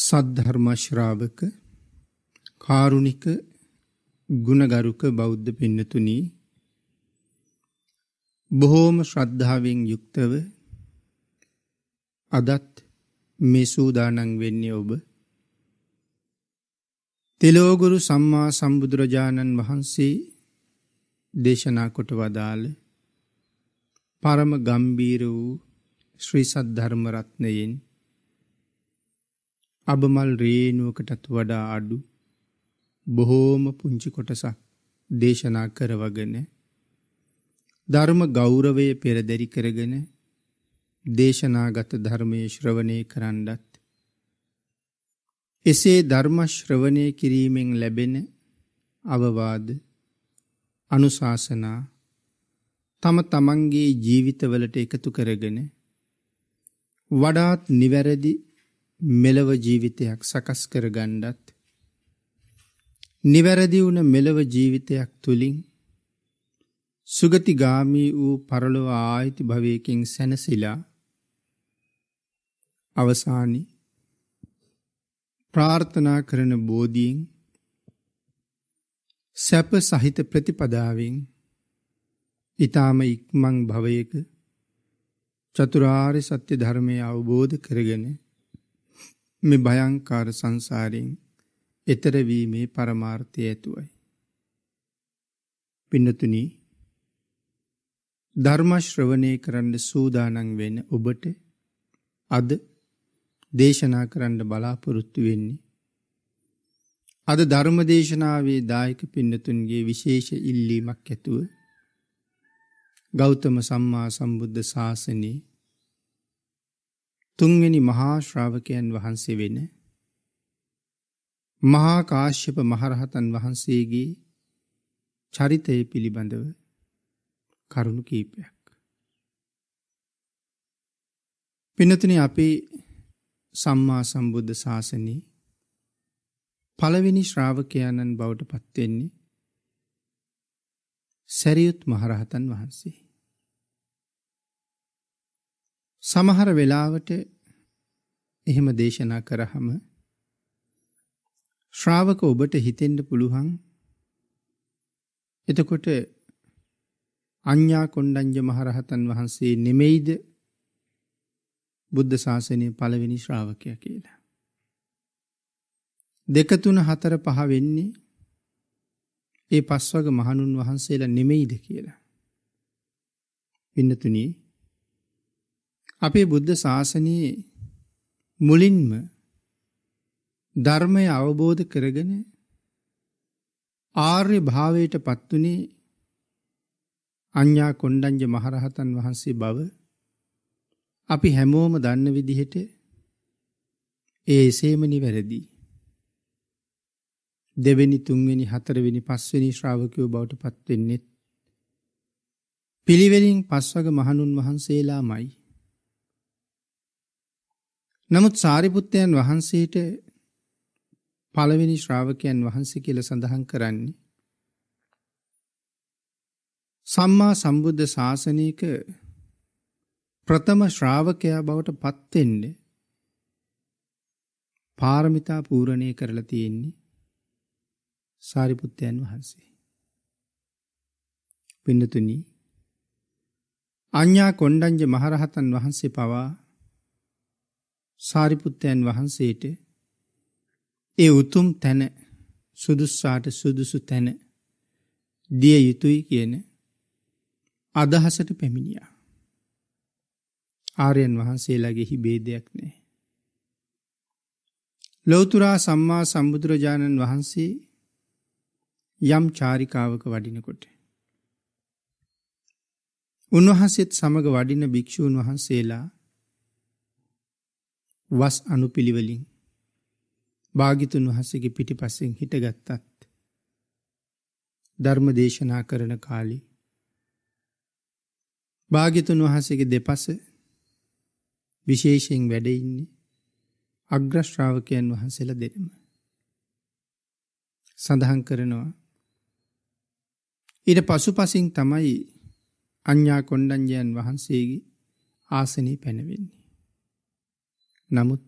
සද්ධර්මශ්‍රාවක කාරුණික ගුණගරුක බෞද්ධ පින්නතුනී බොහෝම ශ්‍රද්ධාවෙන් යුක්තව අදත් මේ සූදානන් වෙන්නේ ඔබ තෙලෝගුරු සම්මා සම්බුදුරජාණන් වහන්සේ දේශනා කොට වදාළ පරම ගම්බීර වූ ශ්‍රී සද්ධර්මරත්නයෙන් අබමල් රේනුවකටත් වඩා අඩු බොහෝම පුංචි කොටසක් දේශනා කරවගෙන ධර්ම ගෞරවය පෙරදැරි කරගෙන දේශනාගත ධර්මයේ ශ්‍රවණය කරන්නත් එසේ ධර්ම ශ්‍රවණය කිරීමෙන් ලැබෙන අවවාද අනුශාසනා තම තමන්ගේ ජීවිතවලට එකතු කරගෙන වඩාත් නිවැරදි මෙලව ජීවිතයක් සකස් කරගණ්ඩත් නිවැරදි වුණ මෙලව ජීවිතයක් තුළින් සුගතිගාමී වූ පරලොව ආයිති භවයකින් සැනසිලා අවසානි ප්‍රාර්ථනා කරන බෝධීෙන් සැප සහිත ප්‍රතිපදාවෙන් ඉතාම ඉක්මං භවයක චතුරාරි සත්‍ය ධර්මය අවබෝධ කරගෙන මේ භයංකාර සංසාරයෙන් එතරවීමේ පරමාර්ථය ඇතුවයි. පින්නතුනී ධර්මශ්‍රවනය කරන්න සූදානන් වෙන ඔබට අද දේශනා කරන්න බලාපොරොත්තු වෙන්නේ. අද ධර්ම දේශනාවේ දායක පින්නතුන්ගේ විශේෂ ඉල්ලීමක් ඇතුව ගෞතම සම්මා සම්බුද්ධ ශාසනයේ තුන්වෙනි මහා ශ්‍රාවකයන් වහන්සේ වෙන මහාකාශ්‍යප මහරහතන් වහන්සේගේ චරිතය පිළිබඳව කරුණු කීපයක්. පිනතින අපේ සම්මා සම්බුද්ධ ශාසනී පළවෙනි ශ්‍රාවකයණන් බවට පත්වෙන්නේ සැරියුත් මහරහතන් වහන්සේ. සමහර වෙලාවට එහෙම දේශනා කරහම ශ්‍රාවක ඔබට හිතෙන්ට පුළුවන් එතකොට අඤ්ඥා කොණ්ඩංජ මහරහතන් වහන්සේ නෙමෙයිද බුද්ධ ශාසනය පළවෙනි ශ්‍රාවකය කියලා. දෙකතුන හතර පහ වෙන්නේ ඒ පස්වග මහණුන් වහන්සේලා නෙමෙයිද කියලා. පින්නතුනී අපේ බුද්ධ ශාසනයේ මුලින්ම ධර්මය අවබෝධ කරගෙන ආර්ය භාවයට පත්වනේ අඤ්ඤා කොණ්ඩඤ්ඤ මහරහතන් වහන්සේ බව අපි හැමෝම දන්න විදිහට ඒ එසේම නිවැරදි. දෙවෙනි තුන්වෙනි හතරවෙනි පස්වෙනි ශ්‍රාවකයෝ බවට පත්වෙන්නෙත් පිළිවෙලින් පස්වග මහණුන් වහන්සේලාමයි. නමුත් සාරිපුත්තයන් වහන්සේට පළවෙනි ශ්‍රාවකයන් වහන්සේ කියල සඳහන් කරන්නේ. සම්මා සම්බුද්ධ ශාසනයක ප්‍රථම ශ්‍රාවකයා බවට පත්වෙන්න පාරමිතා පූරණය කරලා තියෙන්නේ සාරිපුත්තයන් වහන්සේ. පින්නතුනී අඥ්ඥා කොණ්ඩංජ මහරහතන් වහන්සේ පවා සාරිපුත්තයන් වහන්සේට ඒ උතුම් තැන සුදුස්සාට සුදුසු තැන දිය යුතුයි කියන අදහසට පැමිණියා. ආරයන් වහන්සේලාගෙහි බේදයක් නෑ. ලොවතුරා සම්මා සම්බුදුරජාණන් වහන්සේ යම් චාරිකාවක වඩිනකොට. උන්වහන්සේත් සමඟ වඩින භික්‍ෂූන් වහන්සේලා වස් අනුපිළිවෙලින් භාගිතුන් වහසගේ පිටිපස්සෙන් හිටගත්තත් ධර්ම දේශනා කරන කාලි භාගිතුන් වහසගේ දෙපස විශේෂයෙන් වැඩඉන්නේ අග්‍රශ්‍රාවකයන් වහන්සේල දෙනම. සඳහන් කරනවා. ඉට පසු පසින් තමයි අඥ්ඥා කොණ්ඩංජයන් වහන්සේගේ ආසනී පැනවෙන්නේ. නමුත්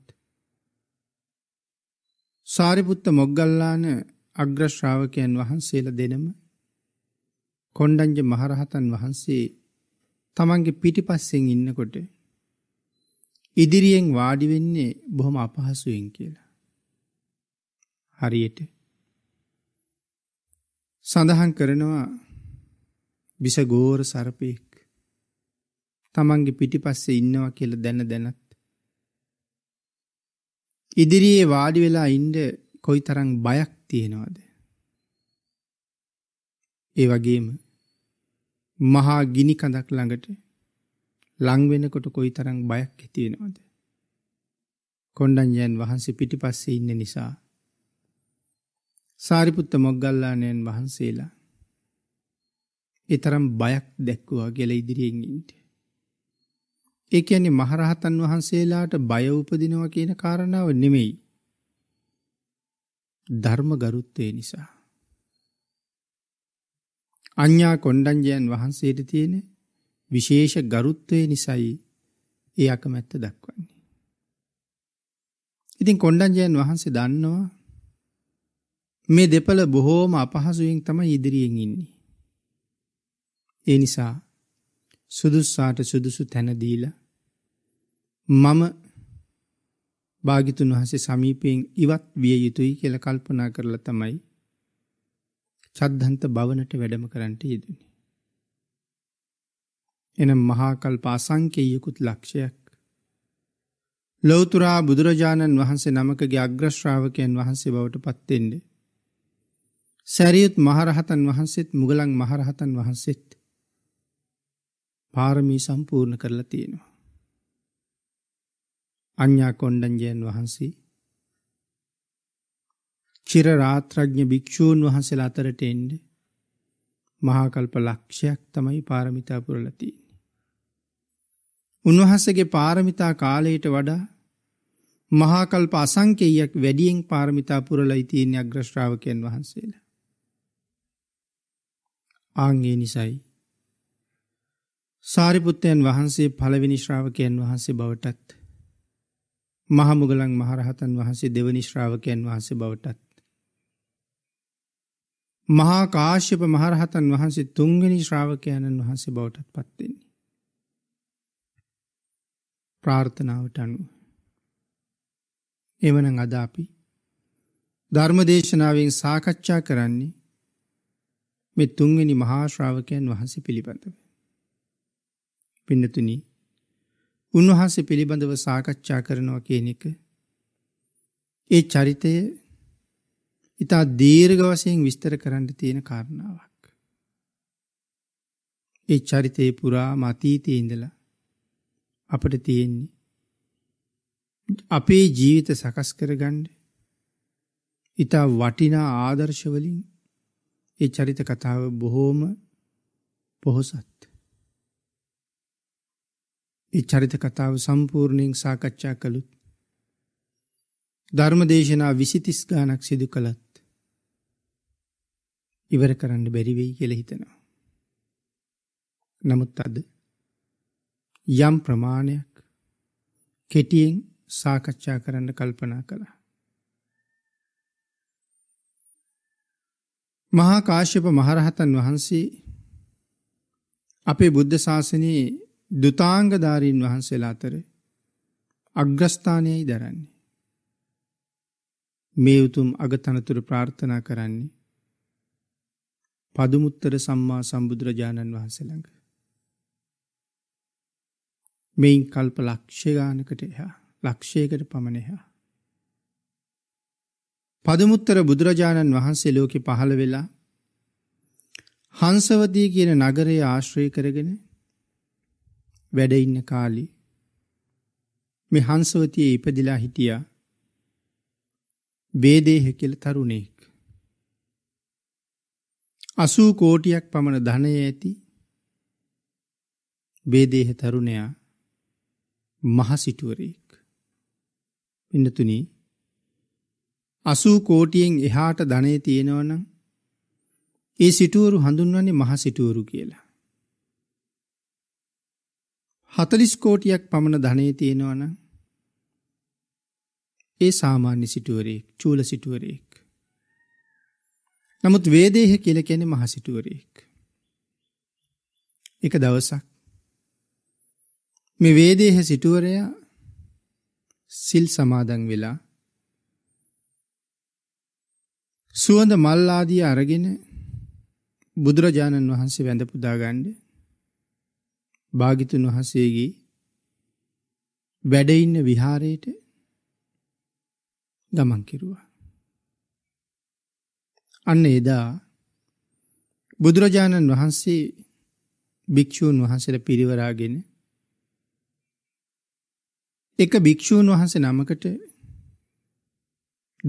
සාරිපුත්ත මොග්ගල්ලාන අග්‍රශ්‍රාවකයන් වහන්සේල දෙනම කොණ්ඩංජ මහරහතන් වහන්සේ තමන්ගේ පිටිපස්සෙන් ඉන්නකොට ඉදිරියෙන් වාඩි වෙන්නේ බොහොම අපහසුවෙන් කියලා. හරියට සඳහන් කරනවා විසගෝර සර්පයෙක් තමන්ගේ පිටිපස්සේ ඉන්නවා කියලා දැන දැනත් ඉදිරියේ වාඩි වෙලා ඉන්ඩ කොයි තරං බයක් තියෙනවාද. ඒ වගේම මහා ගිනි කඳක් ළඟට ලංවෙනකොට කොයි තරං බයක් ඇතිවෙනවාද. කොන්්ඩංජයන් වහන්සේ පිටි පස්සේ ඉන්න නිසා. සාරිපුත්ත මොග්ගල්ලානයන් වහන්සේලා එතරම් බයක් දැක්වවා කියල ඉදිරියෙන්ගින්ට. ඒ කියන්නේ මහරහතන් වහන්සේලාට බය උපදිනවා කියන කාරණාව නෙමෙයි. ධර්ම ගරුත්වය නිසා. අඤ්ඤා කොණ්ඩඤ්ඤයන් වහන්සේට තියෙන විශේෂ ගරුත්වය නිසායි ඒ අකමැත්ත දක්වන්නේ. ඉතින් කොණ්ඩඤ්ඤයන් වහන්සේ දන්නවා මේ දෙපළ බොහෝම අපහසුවෙන් තමයි ඉදිරියෙන් ඉන්නේ. ඒ නිසා සුදුස්සාට සුදුසු තැන දීලා මම භාගිතුන් වහසේ සමීපයෙන් ඉවත් විය යුතුයි කියල කල්පනා කරලා තමයි චද්ධන්ත භවනට වැඩම කරන්නට යෙදනි. එනම් මහාකල් පාසංකේයකුත් ලක්ෂයක්. ලොවතුරා බුදුරජාණන් වහන්සේ නමකගේ අග්‍රශ්‍රාවකයන් වහන්සේ බවට පත්තෙන්ඩ. සැරියුත් මහරහතන් වහන්සේත් මුගලන් මහරහතන් වහන්සේත් පාරමී සම්පූර්ණ කරලා තියෙනවා. අඥ්ඥා කොණ්ඩන්ජයන් වහන්සේ චිර රාත්‍රඥ භික්‍ෂූන් වහන්සේ අතරට එන්ඩ මහාකල්ප ලක්ෂයක් තමයි පාරමිතා පුරලතින්. උන්වහසගේ පාරමිතා කාලයට වඩා මහාකල්ප අසංකෙයක් වැඩියෙන් පාරමිතා පුරලයිතියෙන් අග්‍රශ්‍රාවකයන් වහන්සේලා. ආංගේ නිසයි. සාරිපුත්තයන් වහන්සේ පළවිනිශ්‍රාවකයන් වහන්සේ බවටත්. මහමුගලන් මහරහතන් වහන්සේ දෙවනි ශ්‍රාවකයන් වහන්සේ බවටත්. මහා කාශ්‍යප මහරහතන් වහන්සේ තුංගනි ශ්‍රාවකයණන් වහන්සේ බවටත් පත්වෙන්නේ. ප්‍රාර්ථනාවට අනුව. එවන අදාපි ධර්මදේශනාවෙන් සාකච්ඡා කරන්නේ මෙ තුන්වෙනි මහාශ්‍රාවකයන් වහන්සේ පිළිබඳව. පින්නතුනී උන්වහන්සේ පිළිබඳව සාකච්ඡා කරනවා කියන එක. ඒ චරිතය ඉතා දීර්ඝ වශයෙන් විස්තර කරන්න තියෙන කාරණාවක්. ඒ චරිතයේ පුරා මතීතයේ ඉඳලා අපට තියෙන්නේ අපේ ජීවිත සකස් කරගන්න ඉතා වටිනා ආදර්ශවලින් ඒ චරිත කතාව බොහෝම පොහොසත්. චරිත කතාව සම්පූර්ණයෙන් සාකච්ඡා කළුත්. ධර්ම දේශනා විසිතිස් ගානක් සිදු කළත් ඉවර කරන්න බැරිවෙයි කියල හිතනවා. නමුත් අද යම් ප්‍රමාණයක් කෙටියෙන් සාකච්ඡා කරන්න කල්පනා කළා. මහා කාශ්‍යප මහරහතන් වහන්සේ අපේ බුද්ධ ශාසනයේ දුතාංගධාරීන් වහන්සේලා අතර අග්‍රස්ථානයයි දරන්නේ. මේ උතුම් අගතනතුර ප්‍රාර්ථනා කරන්නේ පදුමුත්තර සම්මා සම්බුදුරජාණන් වහන්සේළඟ. මෙයින් කල්ප ලක්ෂගානකට එහා ලක්ෂයකට පමණෙහා. පදමුත්තර බුදුරජාණන් වහන්සේ ලෝකෙ පහළ වෙලා හංසවදී කියන නගරය ආශ්‍රය කරගෙන වැඩ ඉන්න කාලේ මේ හංසවතියේ ඉපදිලා හිටියා බේදේහ කියලා තරුණෙක් 80 කෝටියක් පමණ ධනය ඇති බේදේහ තරුණයා මහසිටුවරයෙක් පින්නතුනි 80 කෝටියෙන් එහාට ධනෙ තියෙනවනම් ඒ සිටුවරු හඳුන්වන්නේ මහ සිටුවරු කියලා. 40 කෝටියක් පමණ ධනෙ තියෙනවනම් ඒ සාමාන්‍ය සිටුවරයෙක්, චූල සිටුවරයෙක්. නමුත් වේදේහ කියලා කියන්නේ මහ සිටුවරයෙක්. එක දවසක් මේ වේදේහ සිටුවරයා සිල් සමාදන් වෙලා සුවඳ මල් ආදී අරගෙන බුදුරජාණන් වහන්සේ වැඳ පුදා ගන්නේ භාගිතුන් වහන්සේගේ වැඩඉන්න විහාරයට ගමන් කිරුවා. අන්න එදා බුදුරජාණන් වහන්සේ භික්‍ෂූන් වහන්සට පිරිවරාගෙන එක භික්‍ෂූන් වහන්ස නමකට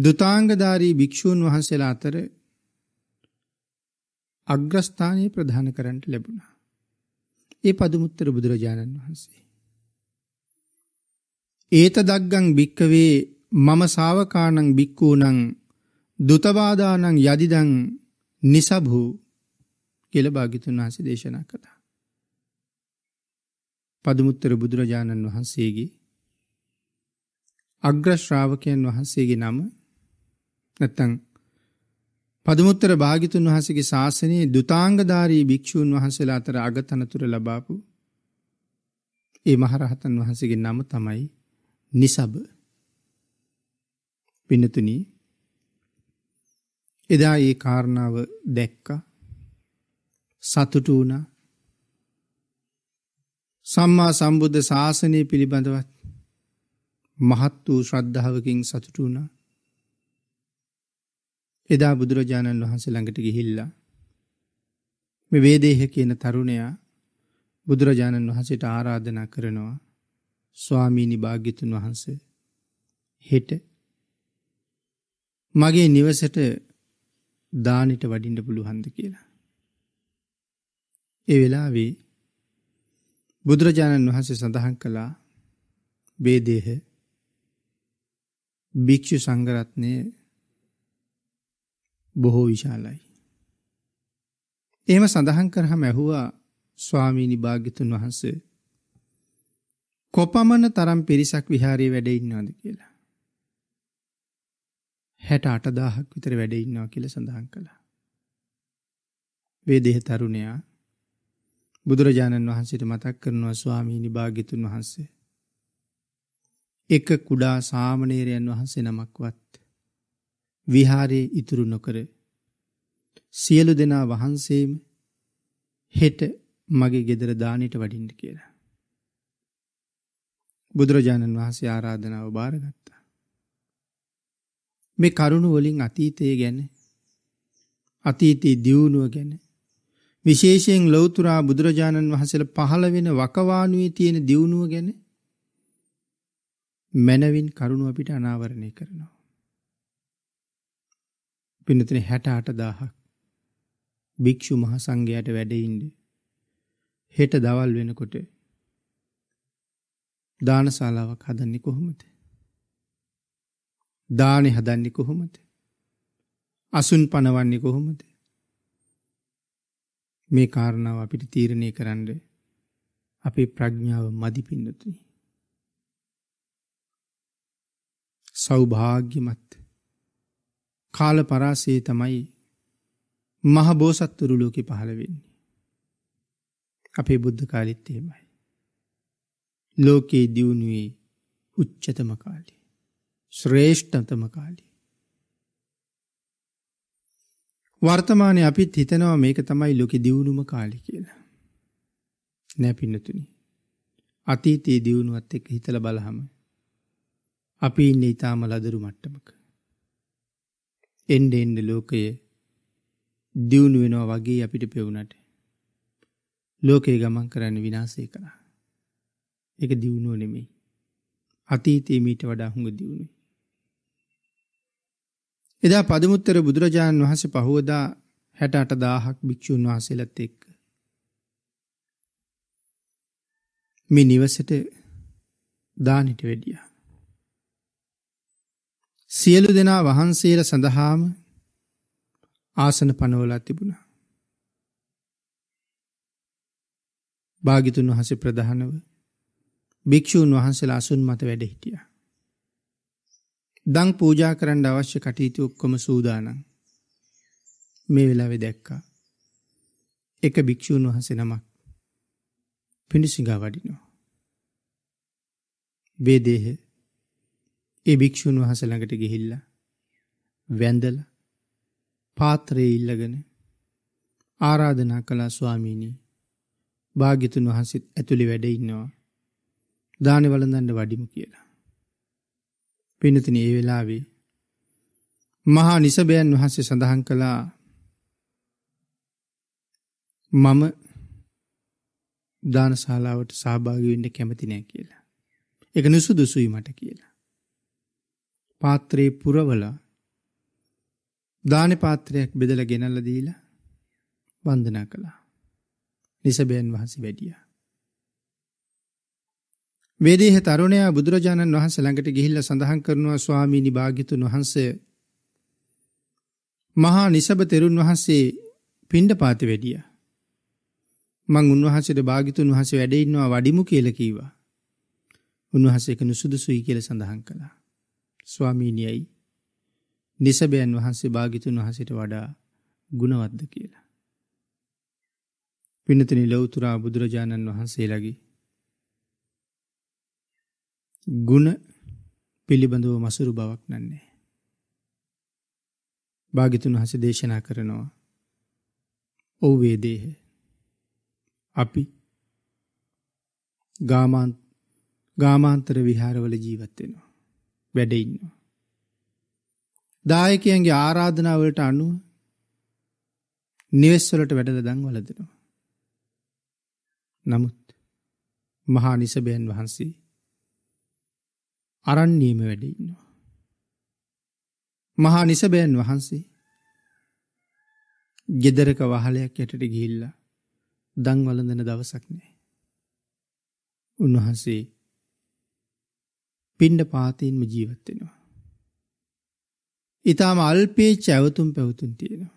දුතාංගධාරී භික්‍ෂූන් වහන්සේලා අතර අග්‍රස්ථානය ප්‍රධාන කරන්නට ලැබුණා. ඒ පදුමුත්තර බුදුරජාණන් වහන්සේ. ඒත දක්ගං භික්කවේ මම සාවකානං භික්කූනං දුතබාදානං යදිදං නිසභූ කෙල භාගිතුන් වහන්සේ දේශනා කළා. පදුමුත්තර බුදුරජාණන් වහන්සේගේ අග්‍රශ්‍රාවකයන් වහන්සේගේ නම නැත්තං පදමුත්තර භාගිතුන් වහසගේ ශාසනයේ දුතාංගධාරී භික්‍ෂූන් වහන්සේලා අතර අගතනතුර ලබාපු ඒ මහරහතන් වහන්සගේ නම තමයි නිසබ පිනතුන එදා ඒ කාරණාව දැක්ක සතුට වුණ සම්මා සම්බුද්ධ ශාසනය පිළිබඳවත් මහත් වූ ශ්‍රද්ධාවකින් සතුට වුණා එදා බුදුරජාණන් වහන්සේ ළඟට ගිහිල්ලා. මෙ වේදේහ කියන තරුණයා බුදුරජාණන් වහන්සේට ආරාධනා කරනවා ස්වාමීනි භාග්‍යතුන් වහන්සේ හෙට මගේ නිවසට දානට වඩින්ට පුළුහන්ද කියලා. ඒ වෙලාවේ බුදුරජාණන් වහන්සේ සඳහන් කළා බේදේහ භික්‍ෂු සංගරත්නය බොහෝ විශාලයි. එහෙම සඳහන් කරහම ඇහුවා ස්වාමීනි භාග්‍යතුන් වහන්සේ කොපමණ තරම් පිරිසක් විහාරයේ වැඩ ඉන්නවද කියලා. 68000ක් විතර වැඩ ඉන්නවා කියලා සඳහන් කළා. වේදේහ තරුණයා බුදුරජාණන් වහන්සේට මතක් කරනවා ස්වාමීනි භාග්‍යතුන් වහන්සේ එක කුඩා සාමණේරයන් වහන්සේ නමක්වත් විහාරයේ ඉතුරු නොකර සියලු දෙනා වහන්සේම හෙට මගේ ගෙදර දානයට වඩින්න කියලා. බුදුරජාණන් වහන්සේ ආරාධනාව බාරගත්තා. මේ කරුණු වලින් අතීතය ගැන අතීතයේ දියුණුව ගැන විශේෂයෙන් ලෞතුරා බුදුරජාණන් වහන්සේලා පහළ වෙන වකවානුවේ තියෙන දියුණුව ගැන මනවින් කරුණ අපිට අනාවරණය කරනවා. පින්නතින 68000ක් භික්ෂු මහ සංඝයාට වැඩ ඉන්නේ. හෙට දවල් වෙනකොට දානශාලාවක් හදන්නේ කොහොමද? දානෙ හදන්නේ කොහොමද? අසුන් පනවන්නේ කොහොමද? මේ කාරණාව අපිට තීරණය කරන්න අපේ ප්‍රඥාව මදි පින්නතුනි. සෞභාග්‍යමත් කාල පරාසේ තමයි මහ බෝසත්තුරු ලෝකෙ පහළ වෙන්නේ. අපේ බුද්ධ කාලිත් එහෙමයි. ලෝකයේ දියුණුවේ උච්චතම කාලේ. ශ්‍රේෂ්ඨතම කාලේ. වර්තමානය අපිත් හිතනවා මේක තමයි ලොකෙ දියුණුම කාලි කියලා. නැපින්නතුනි. අතීතයේ දියුණුවත් එක් හිතල බලහම අපි ඉන්න ඉතාම ලදරු මට්ටමක. එන්ඩ එන්ඩ ලෝකය දියුණු වෙනවා වගේ අපිට පෙවුනට ලෝකයේ ගමන් කරන්න විනාසය කරා එක දියුණුව නෙමේ අතීතයේ මීට වඩා හුඟ දියුණුයි එදා පදමුත්තර බුදුරජාණන් වහස පහුවදා හැට අට දාහක් භික්‍ෂූන් වහසලත් එක්ක මේ නිවසට දානට වැඩිය සියලු දෙනා වහන්සේර සඳහාම ආසන පනවලා තිබුණා. භාගිතුන් වහස ප්‍රධානව භික්‍ෂූන් වහන්සේලා අසුන් මත වැඩ හිටිය. දං පූජා කරන්න අවශ්‍ය කටයුතු ඔක්කොම සූදානම් මේ වෙලාවෙ දැක්කා. එක භික්‍ෂූන් වහසේ නමක් පිණිසිඟා වඩිනෝ. බේදේහ ඒ භික්‍ෂූන් වහස ළඟට ගිහිල්ල වැඳල පාත්‍රයේ ඉල්ලගෙන ආරාධනා කළා ස්වාමීණී භාගිතුන් වහන්සෙත් ඇතුළි වැඩ ඉන්නවා දානෙ වලඳන්න වඩිමු කියලා. පිනතින ඒ වෙලාවේ මහා නිසභයන් වහන්සේ සඳහන් කළා මම දානශාලාවට සහභාගිවෙන්න කැමතිනෑ කියලා. එක නුසු දුසුයි මට කියලා. පාත්‍රයේ පුරවලා දාන පාත්‍රයක් බෙදලා ගෙනල්ලා දීලා වන්දනා කළා. නිසබයන් වහන්සේ වැඩියා. වේදේහ තරුණයා බුදුරජාණන් වහන්සේ ළඟට ගිහිල්ලා සඳහන් කරනවා ස්වාමීනි භාග්‍යතුන් වහන්සේ මහා නිසබ තෙරුන් වහන්සේ පිණ්ඩපාත වැඩියා. මං උන්වහන්සේට භාග්‍යතුන් වහන්සේ වැඩ ඉන්නවා වඩිමු කියලා කීවා. උන්වහන්සේ කනු සුදුසුයි කියලා සඳහන් කළා. ස්වාමීණියයි නිසබයන් වහන්සේ භාගිතුන් වහසට වඩා ගුණවද්ද කියලා. පිනතන ලොවතුරා බුදුරජාණන් වහන්සේලගේ. ගුණ පිළිබඳව මසුරු බවක් නන්නේ. භාගිතුන් වහස දේශනා කරනවා. ඔව් වේදේහ. අපි ගාමාන්තර විහාරවල ජීවත් වෙනවා. වැඩ ඉන්නවා. දායකයන්ගේ ආරාධනා වලට අනුව නිවෙස් වලට වැඩලා දන් වළඳනවා. නමුත් මහා නිසබයන් වහන්සේ අරන්නේම වැඩ ඉන්නවා. මහා නිසබයන් වහන්සේ ගෙදරක වහලයක් යටට ගිහිල්ලා දන් වළඳන දවසක් නෑ. උන්වහන්සේ පිණ්ඩ පාතයෙන්ම ජීවත්වෙනවා. ඉතාම අල්පේ චැවතුම් පැවතුන් තියෙනවා.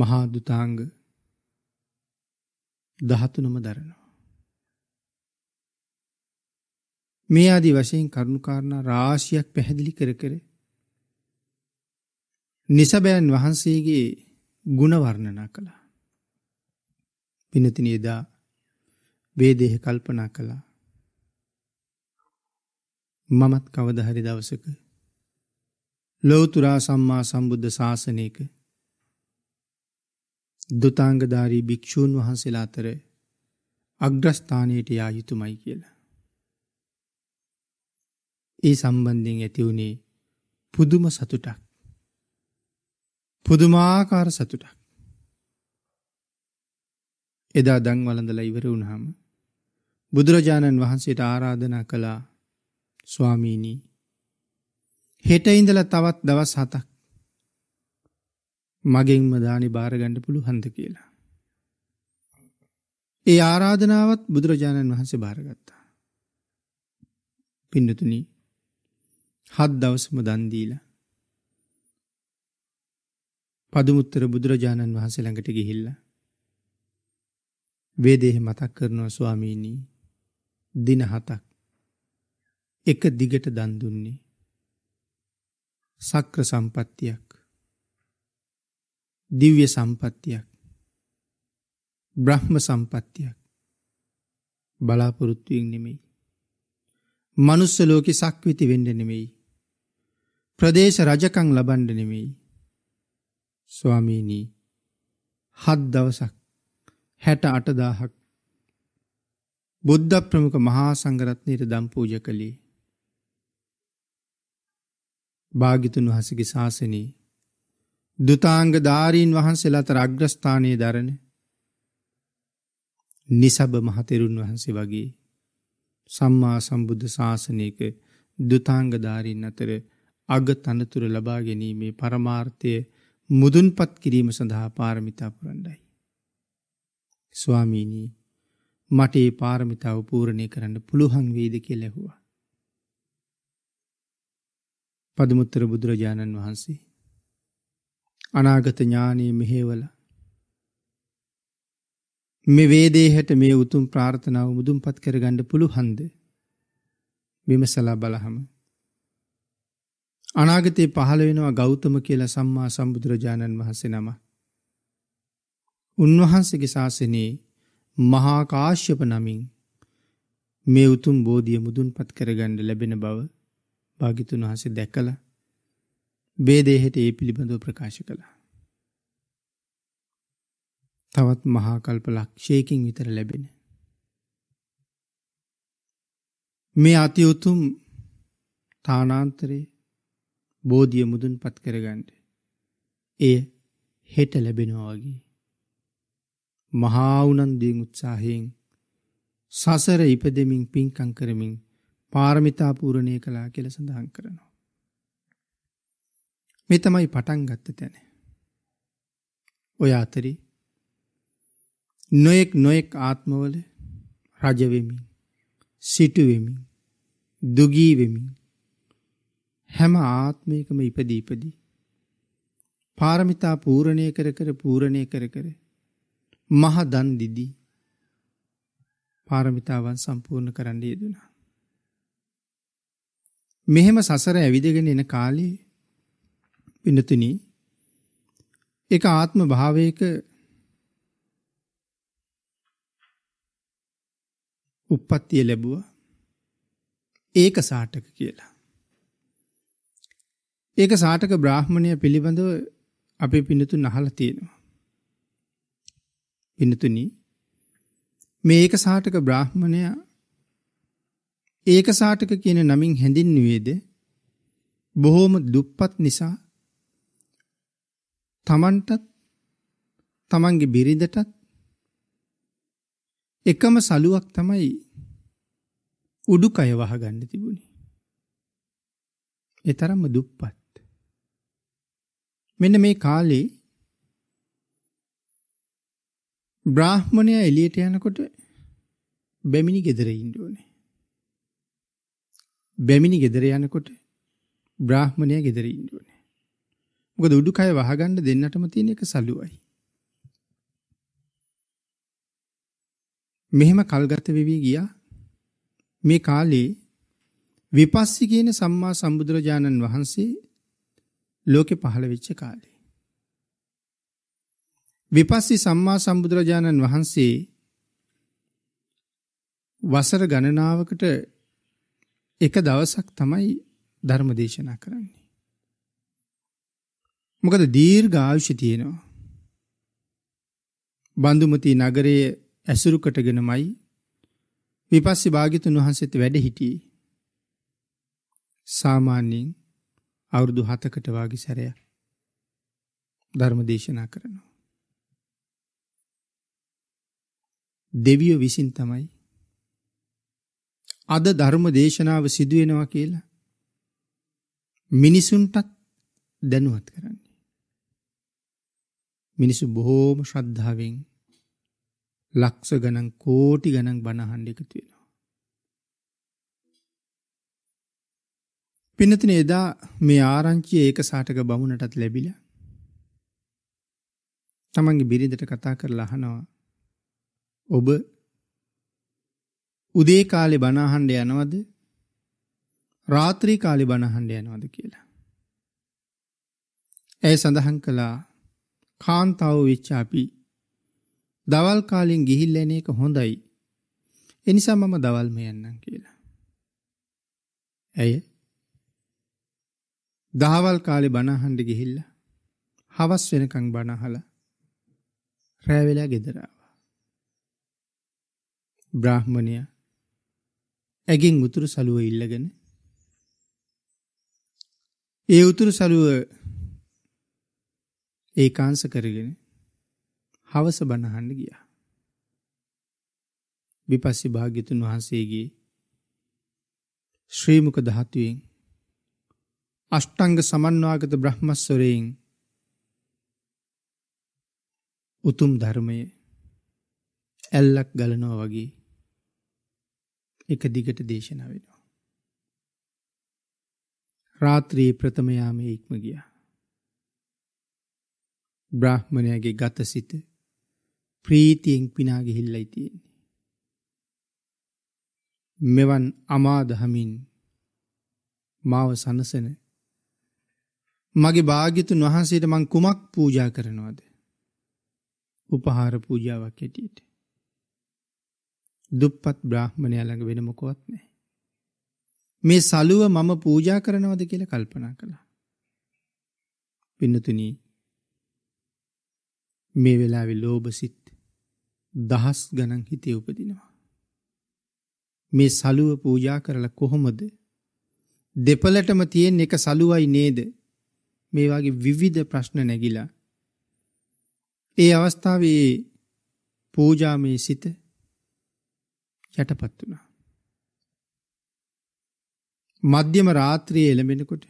මහාදුතාංග දහතුනම දරනවා. මේ අදි වශයෙන් කරුණුකාරණ රාශියක් පැහැදිලි කර කර නිසබෑන් වහන්සේගේ ගුණවර්ණනා කළා. පිනතින එදා වේදේහ කල්පනා කළා. මමත් කවදහරි දවසක ලෝතුරා සම්මා සම්බුද්ධ ශාසනයක දුතාංගධාරී භික්‍ෂූන් වහන්සේලා අතර අග්‍රස්ථානයට යා යුතුමයි කියලා. ඒ සම්බන්ධයෙන් ඇතිවුණේ පුදුම සතුටක්. පුදුමාකාර සතුටක්. එදා දංවලඳල ඉවර වුණහාම බුදුරජාණන් වහන්සේට ආරාධනා කළා ස්වාමීණී හෙට ඉඳල තවත් දවස් හතක් මගෙන්ම දානි භාරගණ්ඩ පුළුහන්ද කියලා. ඒ ආරාධනාවත් බුදුරජාණන් වහන්සේ භාරගත්තා. පින්නතුන හත් දවසම දන්දීල පදුමුත්තර බුදුරජාණන් වහන්සේ ළඟට ගිහිල්ල. වේදේහ මතක් කරනවා ස්වාමීණී දින හතක් එක දිගට දන් දුන්නේ සක්‍ර සම්පත්තියක් දිව්‍ය සම්පත්තියක් බ්‍රහ්ම සම්පත්තියක් බලාපොරොත්තුවෙන් නෙමෙයි මනුස්ස ලෝකෙ සක්විති වෙන්න නෙමෙයි ප්‍රදේශ රජකං ලබන්ඩ නෙමෙයි ස්වාමීනී හත් දවසක් හැට අටදාහක් බුද්ධ ප්‍රමුඛ මහා සංගරත්නයට දම් පූජ කළේ. භාගිතුන් වහසගේ ශාසනී දුතාංග ධාරීන් වහන්සේලාත රග්‍රස්ථානය දරන නිසබ මහතෙරුන් වහන්සේ වගේ සම්මා සම්බුද්ධ ශාසනයක දුතාංගධාරීන් අතර අග තනතුර ලබා ගැනීමේ පරමාර්ථය මුදුන්පත් කිරීම සඳහා පාරමිතා පුරන්ඩයි. ස්වාමීනී මට ඒ පාරමිතාව පූර්ණේ කරන්න පුළුවන් වේද කියලා ඇහුවා. පදුමුත්තර බුදුරජාණන් වහන්සේ අනාගත ඥානීය මෙහෙවල මේ වේදේහට මේ උතුම් ප්‍රාර්ථනාව මුදුන්පත් කරගන්න පුළුවන්ද? විමසලා බලහම අනාගතයේ පහළ වෙනවා ගෞතම කියලා සම්මා සම්බුදුරජාණන් වහන්සේ නම. උන්වහන්සේගේ ශාසනයේ මහාකාශ්‍යප නමින් මේ උතුම් බෝධිය මුදුන් පත් කරගණ්ඩ ලැබෙන බව භාගිතුන් වහසේ දැකල බේදේහෙට ඒ පිළිබඳව ප්‍රකාශ කළා. තවත් මහාකල්ප ලක්ෂයකින් විතර ලැබෙන. මේ අති උතුම් තානාන්තරේ බෝධිය මුදුන් පත් කරගන්ඩ එය හෙට ලැබෙනවාගේ මහා උනන්දුවෙන් උත්සාහයෙන් සසර ඉපදෙමින් පින්කම් කරමින් පාරමිතා පූර්ණණය කළා කියලා සඳහන් කරනවා. මේ තමයි පටන් ගත්ත තැන. ඔය අතරේ නොයෙක් නොයෙක් ආත්මවල රජ වෙමින් සිටු වෙමින් දුගී වෙමින් හැම ආත්මයකම ඉපදී ඉපදී පාරමිතා පූර්ණණය කර කර පූර්ණණය කර කර මහදන් දිදී පාරමිතාවන් සම්පූර්ණ කරන්න යෙදනා. මෙහෙම සසර ඇවිදගෙන එන කාලේ පිනතුන එක ආත්ම භාවයක උප්පත්තිය ලැබුව ඒක සාටක කියලා. ඒක සාටක බ්‍රාහ්මණය පිළිබඳව අපි පිනතුන් අහල තියෙනවා. පිනතුනි මේ ඒක සාටක බ්‍රාහ්මණයා ඒක සාටක කියන නමින් හැඳින්නුවේද බොහෝම දුප්පත් නිසා තමන්ටත් තමන්ගේ බිරිඳටත් එකම සලුවක් තමයි උඩුකය වහගන්න තිබුණේ. ඒ තරම්ම දුප්පත්. මෙන්න මේ කාලේ බ්‍රාහ්මණයා එළියට යනකොට බැමිණි ගෙදර ඉන්න ඕනේ. බැමිණි ගෙදර යනකොට බ්‍රාහ්මණයා ගෙදර ඉන්න ඕනේ. මොකද උඩුකය වහගන්න දෙන්නටම තියෙන එක සලුවයි. මෙහෙම කල්ගත වෙවි ගියා. මේ කාලේ විපස්සී කියන සම්මා සම්බුදුරජාණන් වහන්සේ ලෝකෙ පහළ වෙච්ච කාලේ විපස්සී සම්මා සම්බුදුරජාණන් වහන්සේ වසර ගණනාවකට එක දවසක් තමයි ධර්ම දේශනා කරන්නේ. මොකද දීර්ඝායුෂ තියෙනවා. බන්දුමති නගරයේ ඇසුරු කොටගෙනමයි විපස්සී භාග්‍යතුන් වහන්සේත් වැඩ හිටියේ. සාමාන්‍යයෙන් අවුරුදු 7කට වාගේ සැරයක් ධර්ම දේශනා කරනවා. දෙවියෝ විසින් තමයි. අද ධර්ම දේශනාව සිදුවෙනවා කියලා මිනිසුන්ටත් දැනුවත් කරන්නේ. මිනිසු බොහෝම ශ්‍රද්ධාවෙන් ලක්ස ගණන් කෝටි ගණන් බණහන්ඩ එකතු වෙනවා. පිනතින එදා මේ ආරංචිය ඒක සාටක බමුණටත් ලැබිලා තමන්ගේ බිරිඳට කතා කරලා අහනවා ඔබ උදේ කාලේ බණ අහන්න යනවද? රාත්‍රී කාලේ බණ අහන්න යනවද කියලා. ඒ සඳහන් කළා කාන්තාව වෙච්ච අපි දවල් කාලෙන් ගිහිල්ලා එන එක හොඳයි. ඒ නිසා මම දවල් මේ යන්නම් කියලා. ඇයි? දහවල් කාලේ බණ අහන්න ගිහිල්ලා හවස් වෙනකන් බණ අහලා රෑ වෙලා ගෙදර ආවා. බ්‍රාහ්මණය ඇගෙන් උතුරු සලුව ඉල්ලගෙන ඒ උතුරු සලුව ඒකාංස කරගෙන හවස බණහන්න ගියා. විපස්සි භාග්‍යතුන් වහන්සේගේ ශ්‍රීමක දහතුවෙන් අෂ්ටංග සමන්වාගත බ්‍රහ්මස්වරයෙන් උතුම් ධර්මය ඇල්ලක් ගලනවා වගේ එක දිගට දේශනා වෙනවා. රාත්‍රී ප්‍රථම යාමේ ඉක්ම ගියා. බ්‍රාහ්මණයාගේ ගතසිත ප්‍රීතියෙන් පිනා ගිහිල්ලයි තියෙන්නේ. මෙවන් අමාදහමින් මාව සනසන මගේ භාග්‍යතුන් වහන්සේට මං කුමක් පූජා කරනවද? උපහාර පූජාවක් හැටියට. දුප්පත් බ්‍රාහ්මණය ළඟ වෙන මොකොවත් නෑ. මේ සලුව මම පූජා කරනවද කියල කල්පනා කළා. පින්නතුනී මේ වෙලාවෙ ලෝබසිත් දහස් ගණන් හිතේ උපදිනවා. මේ සලුව පූජා කරලා කොහොමද දෙපලටම තියෙන් එක සලුවයි නේද මේවාගේ විවිධ ප්‍රශ්න නැගිලා ඒ අවස්ථාවේ පූජාමය සිත යටපත් වුණා. මධ්‍යම රාත්‍රියේ එළඹෙනකොට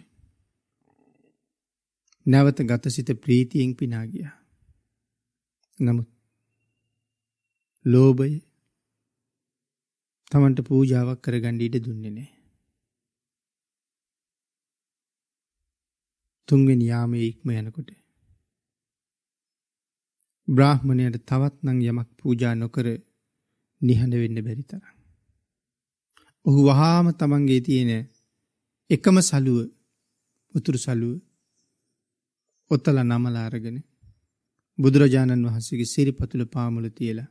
නැවත ගතසිත ප්‍රීතියෙන් පිනා ගියා. නමුත් ලෝභය තමන්ට පූජාවක් කරගන්න ඉඩ දුන්නේ නැහැ. තුන්වෙනි යාමයේ ඉක්ම යනකොට බ්‍රාහ්මණයට තවත් නම් යමක් පූජා නොකර නිහඬ වෙන්න බැරි තරම්. ඔහු වහාම තමන්ගේ තියෙන එකම සලුව උතුරු සලුව ඔත්තල නමලා අරගෙන බුදුරජාණන් වහන්සේගේ සිරිපතුල පාමුල තියලා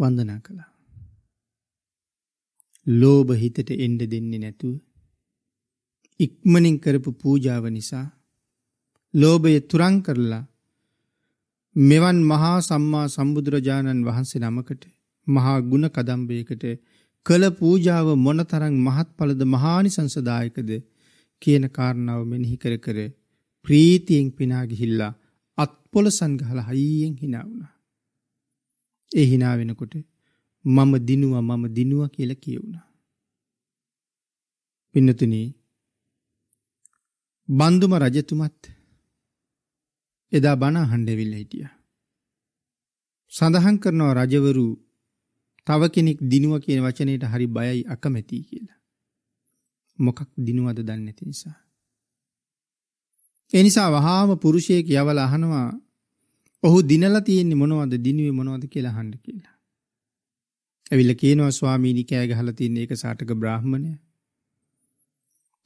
වන්දනා කළා. ලෝභ හිතට එන්න දෙන්නේ නැතුව ඉක්මනින් කරපු පූජාව නිසා ලෝභය තුරන් කරලා මෙවන් මහා සම්මා සම්බුදුරජාණන් වහන්සේ නමකට මහා ගුණ කදම්බයකට කළ පූජාව මොනතරං මහත්ඵලද මහානි සංසදායකද කියන කාරණාව මෙනෙහි කර කර ප්‍රීතියෙන් පිනාගිහිල්ලා අත්පොල සංගහල හයියෙන් හිනා වුණා. ඒ හිනා වෙනකොට මම දිනුවා මම දිනුවා කියලා කියවුණා. පින්නතුනි බන්දුම රජතුමත් එදා බණ අහන්න ඇවිල්ලා හිටියා. සඳහන් කරනවා රජවරු තව කෙනෙක් දිනුවා කියන වචනයට හරි බයයි අකමැති කියලා. මොකක් දිනුවද දන්නේ නැති නිසා. ඒ නිසා වහාම පුරුෂයෙක් යවලා අහනවා ඔහු දිනලා තියෙන්නේ මොනවද දිනුවේ මොනවද කියලා අහන්න කියලා. ඇවිල්ලා කියනවා ස්වාමීනි කෑ ගහලා තියෙන ඒක සාටක බ්‍රාහමණය.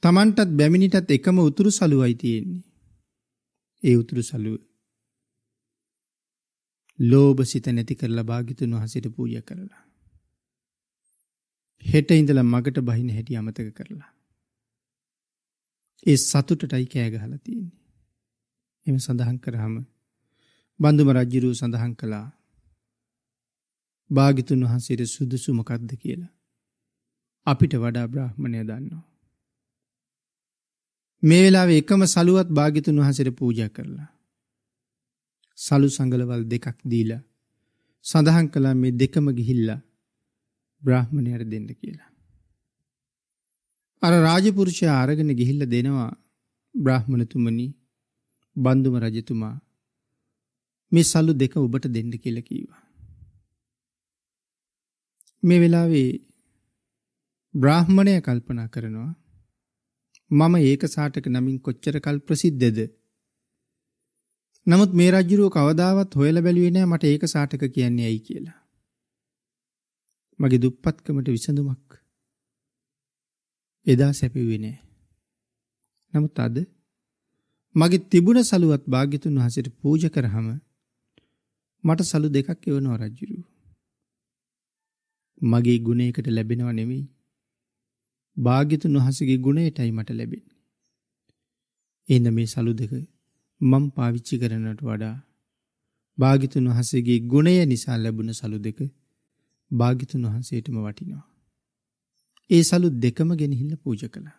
Tamanටත් බැමිණිටත් එකම උතුරු සලුවයි තියෙන්නේ. ඒ උතුරු සලුව. ලෝභ සිත නැති කරලා භාගිතුන් වහන්සේට පූජා කරලා. හෙට ඉඳලා මගට බහින හැටි අමතක කරලා. ඒ සතුටටයි කෑ ගහලා තියෙන්නේ. එම සඳහන් කරාම බඳුම රජුරු සඳහන් කළා. භාගිතුන් වහන්සේට සුදුසු මොකක්ද කියලා. අපිට වඩා බ්‍රාහ්මණය දන්නවා. මේ වෙලාව එකම සලුවත් භාගිතුන් වහසර පූජ කරලා. සලු සඟලවල් දෙකක් දීලා සඳහන් කලා මේ දෙකම ගිහිල්ලා බ්‍රහ්මණයට දෙන්න කියලා. අර රාජපුරුෂය ආරගෙන ගිහිල්ල දෙනවා බ්‍රහ්මණතුමනි බන්දුම රජතුමා මේ සල්ලු දෙක ඔබට දෙන්න කියල කීවා. මේ වෙලාවේ බ්‍රාහ්මණය කල්පනා කරනවා මම ඒක සාටක නමින් කොච්චරකල් ප්‍රසිද්ධද. නමුත් මේ රජ්ජුරුව කවදාවත් හොයල බැලුවනෑ මට ඒක සාටක කියන්නේ ඇයි කියලා. මගේ දුප්පත්කමට විසඳුමක්. එදා සැපිවෙනෑ. නමුත් අද මගේ තිබුණ සලුවත් භාගිතුන් වහසට පූජ කරහම මට සලු දෙකක් එවනවා රජ්ජුරුව. මගේ ගුණයකට ලැබෙනව නෙවෙයි භාග්‍යතුන් වහන්සේගේ ගුණයටයි මට ලැබෙන්නේ. එහෙනම් මේ සලු දෙක මම පාවිච්චි කරනට වඩා භාග්‍යතුන් වහන්සේගේ ගුණය නිසා ලැබුණ සලු දෙක භාග්‍යතුන් වහන්සේටම වටිනවා. ඒ සලු දෙකම ගෙනහිල්ල පූජා කළා.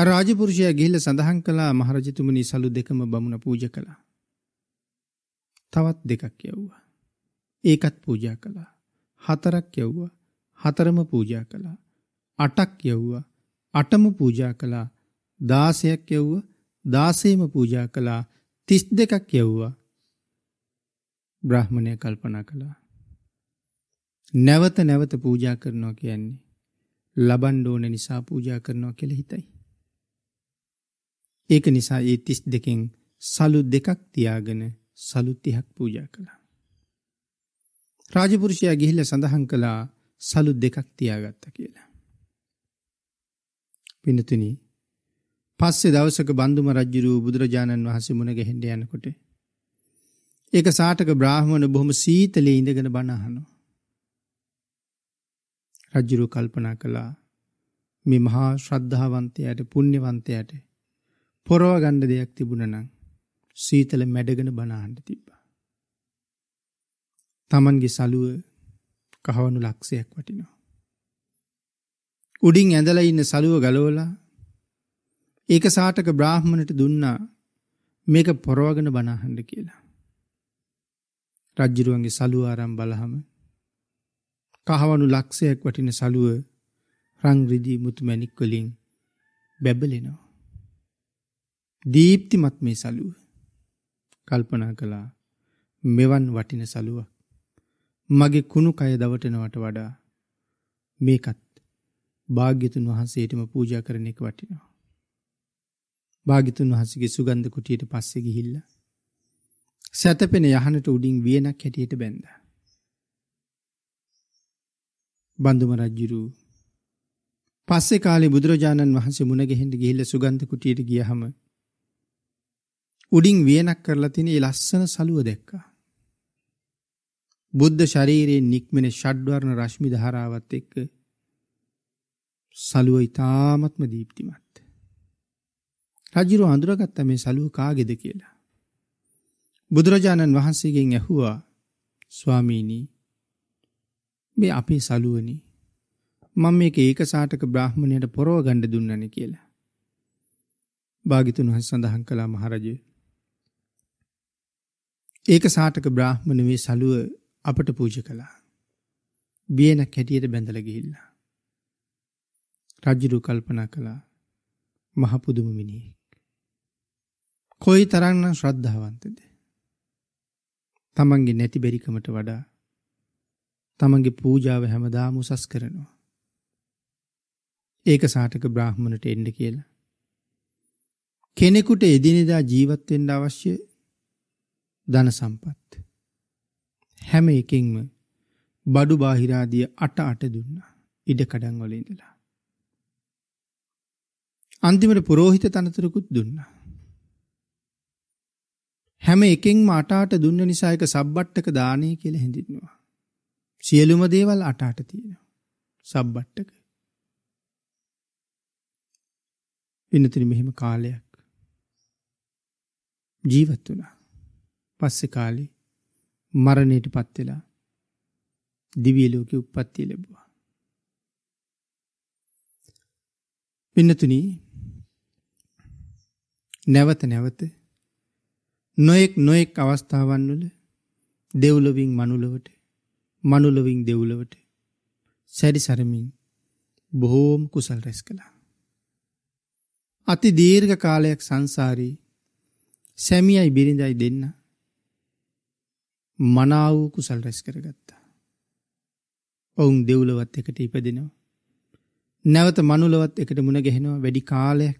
අර රාජපුරුෂයා ගිහිල්ලා සඳහන් කළා මහරජතුමනි සලු දෙකම බමුණ පූජා කළා. තවත් දෙකක් යවුවා. ඒකත් පූජා කළා. හතරක් යවුවා. හතරම පූජා කළා. අටක් යව්වා. අටම පූජා කළා. 16ක් යව්වා. 16ම පූජා කළා. 32ක් යව්වා. බ්‍රාහ්මණය කල්පනා කළා. නැවත නැවත පූජා කරනවා කියන්නේ ලබන්න ඕන නිසා පූජා කරනවා කියලා හිතයි. ඒක නිසා ඒ 32කින් සලු දෙකක් තියාගෙන සලු 30ක් පූජා කළා. රාජපුරුෂයා ගිහිල්ලා සඳහන් කළා සලු දෙකක් තියාගත්ත කියලා. පිනතුනි පස්සේ දවසක බන්දුම රජ්ජුරූ බුදුරජාණන් වහන්සේ මුණ ගැහෙන්ඩ යනකොට. ඒක සාටක බ්‍රාහ්මණ බොහොම සීතලේ ඉඳගෙන බණහනු. රජ්ජුරු කල්පනා කළා මේ මහා ශ්‍රද්ධාවන්තයට පුුණ්්‍යවන්තයට පොරව ගණ්ඩ දෙයක් තිබුණනං සීතල මැඩගෙන බනාහන්ඩ තිබ්බා. තමන්ගේ සලුව කහවනු ලක්ෂයක් වටිනවා. උඩින් ඇඳල ඉන්න සලුව ගලෝලා ඒක සාටක බ්‍රාහ්මණට දුන්නා මේක පොරවගෙන බනාහන්ඩ කියලා. රජ්ජිරුවන්ගේ සලුව ආරම් බලහම කහවනු ලක්ෂයක් වටින සලුව රංරිදිී මුතුමැණික් වලින් බැබලෙනවා. දීප්තිමත් මේ සලුව කල්පනා කළා මෙවන් වටින සලුවක් මගේ කුණු කය දවටනවට වඩා මේකත් භාග්‍යතුන් වහන්සේටම පූජා කරන එක වටිනවා. භාගිතුන් වහසගේ සුගන්ධ කුටියට පස්සෙ ගිහිල්ල. සැතපෙන යහනට උඩින් වියනක් හැටියට බැඳ. බඳුම රජ්ජුරූ පස්සෙ කාලේ බුදුරජාණන් වහන්සේ මුණගෙහෙට ගිහිල්ල සුගන්ධ කුටියට ගියහම උඩින් වියනක් කරලා තිනේ ලස්සන සලුව දැක්කා. බුද්ධ ශරීරයෙන් නික්මෙන ෂඩ්වර්ණ රශ්මි ධාරාවත් එක්ක සලුව ඊ타ත්ම දීප්තිමත්. රජුරු අඳුරගත්ත මේ සලුව කාගේද කියලා. බුදුරජාණන් වහන්සේගෙන් ඇහුවා ස්වාමීනි මේ අපේ සලුවනේ මම මේක ඒකසාටක බ්‍රාහ්මණයට පොරව ගන්න දුන්නනේ කියලා. භාග්‍යතුන් වහන්සේ සඳහන් කළා මහරජේ ඒකසාටක බ්‍රාහ්මණ මේ සලුව අපට පූජ කළා. බියනක් හැටියට බැඳල ගිහිල්ලා. රජ්ජුරු කල්පනා කළා මහ පුදුම මිනිහෙක්. කොයි තරම්නම් ශ්‍රද්ධාවන්තද? තමන්ගේ නැති බැරිකමට වඩා තමන්ගේ පූජාව හැමදාම උසස් කරනවා. ඒක සාටක බ්‍රාහ්මණට එන්න කියලා. කෙනෙකුට එදිනෙදා ජීවත් වෙන්න අවශ්‍ය ධන සම්පත්. හැම එකෙන්ම බඩු බාහිරාදිය අට අට දුන්නා ඉඩකඩන් වල ඉඳලා. අන්තිමට පුරෝහිත තනතුරකුත් දුන්නා. හැම එකෙන්ම අට අට දුන්න නිසා එක සබ්බට්ටක දානය කියලා හැඳින්නවා. සියලුම දේවල් අට අට තියෙනවා. සබ්බට්ටක. පින්නතිරි මෙහෙම කාලයක් ජීවත් වුණා. පස්සේ කාලේ මරණයට පත් වෙලා දිව්‍ය ලෝකෙ උප්පත්තිය ලැබුවා. පින්නතුනි නැවත නැවත නොයෙක් නොයෙක් අවස්ථාවන් වල දෙව්ලොවින් මනුලොවට මනුලොවින් දෙව්ලොවට සැරිසරමින් බොහෝම කුසල් රැස් කළා. අති දීර්ඝ කාලයක් සංසාරී සැමියයි බිරිඳයි දෙන්නා මනාවූ කුසල් රැස් කරගත්තා. ඔවුන් දෙව්ලවත් එකට ඉපදිනවා. නැවත මනුලවත් එකට මුණ ගැහෙනවා වැඩි කාලයක්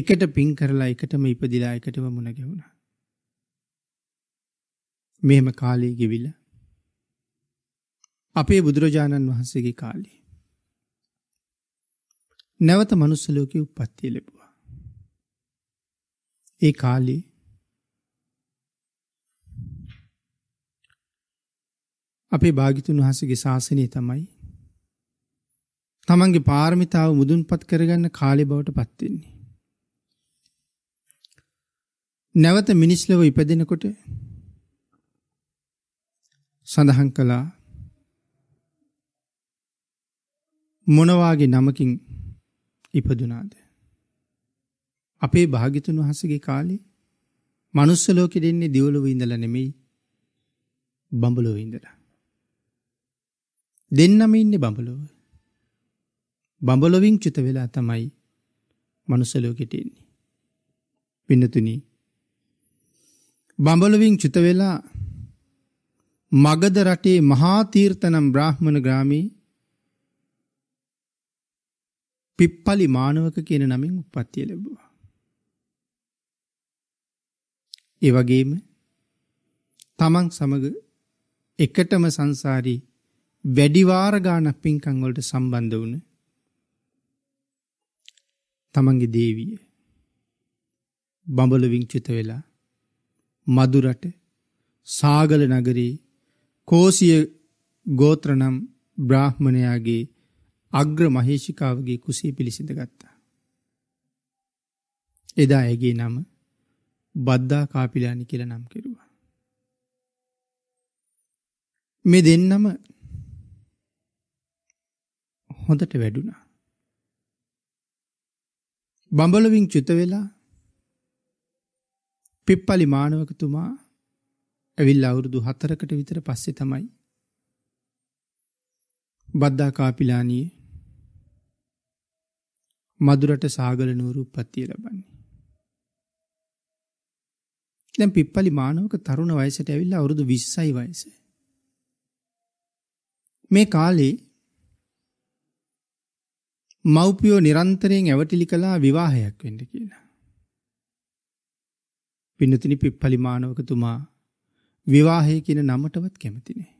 එකට පින් කරලා එකටම ඉපදිලා එකටම මුණ ගැවුණ. මෙහෙම කාලය ගෙවිල අපේ බුදුරජාණන් වහන්සේගේ කාලේ. නැවත මනුස්සලෝක උපත්තිය ලැබවා. ඒ කාලේ අපේ භාගිතුන් වහසගේ ශාසනය තමයි තමන්ගේ පාර්මිතාව මුදුන්පත් කරගන්න කාලෙ බවට පත්වෙන්නේ. නැවත මිනිස්ලව ඉපදෙනකොට සඳහන් කළා මොනවාගේ නමකින් ඉපදුනාද. අපේ භාගිතුන් වහසගේ කාලේ මනුස්සලෝකෙ දෙන්නේ දියවලුව ඉඳල නෙමෙයි බඹලොව ඉඳලා. දෙන්නම ඉන්නේ බඹලොව. බඹලොවින් චුත වෙලා තමයි මනුස්ස ලෝකෙට එන්නේ. පින්නතුනි. බඹලොවින් චුත වෙලා මගධ රටේ මහා තීර්තනම් බ්‍රාහ්මණ ග්‍රාමේ පිප්පලි මානවක කියන නමින් උප්පත්තිය ලැබුවා. ඒ වගේම තමන් සමග එකටම සංසාරී වැඩි වාර ගාණක් පින්කම් වලට සම්බන්ධ වුණ තමන්ගේ දේවිය බඹලවින් චුත වෙලා මදුරට සාගල නගරේ කෝසිය ගෝත්‍රනම් බ්‍රාහ්මණයාගේ අග්‍ර මහේෂිකාවගේ කුසේ පිළිසිඳ ගත්තා. එදා ඇගේ නම බද්ධා කාපිලානි කියල නම් කෙරුවා. මේ දෙන්නම හොඳට වැඩුණා. බඹලවින් චුත වෙලා පිප්පලි මානවකතුමා ඇවිල්ලා අවුරුදු 4කට විතර පස්සේ තමයි බද්දා කාපිලානියේ මදුරට සාගල නూరు උප්පත්තිය ලබන්නේ. දැන් පිප්පලි මානවක තරුණ වයසට ඇවිල්ලා අවුරුදු 20යි වයස. මේ කාලේ මව්පියෝ නිරන්තරයෙන් ඇවටිලි කළා විවාහයක් වෙන්න කියලා. පින්නතිනි පිප්පලි මානවකතුමා විවාහය කියන නමටවත් කැමති නෑ.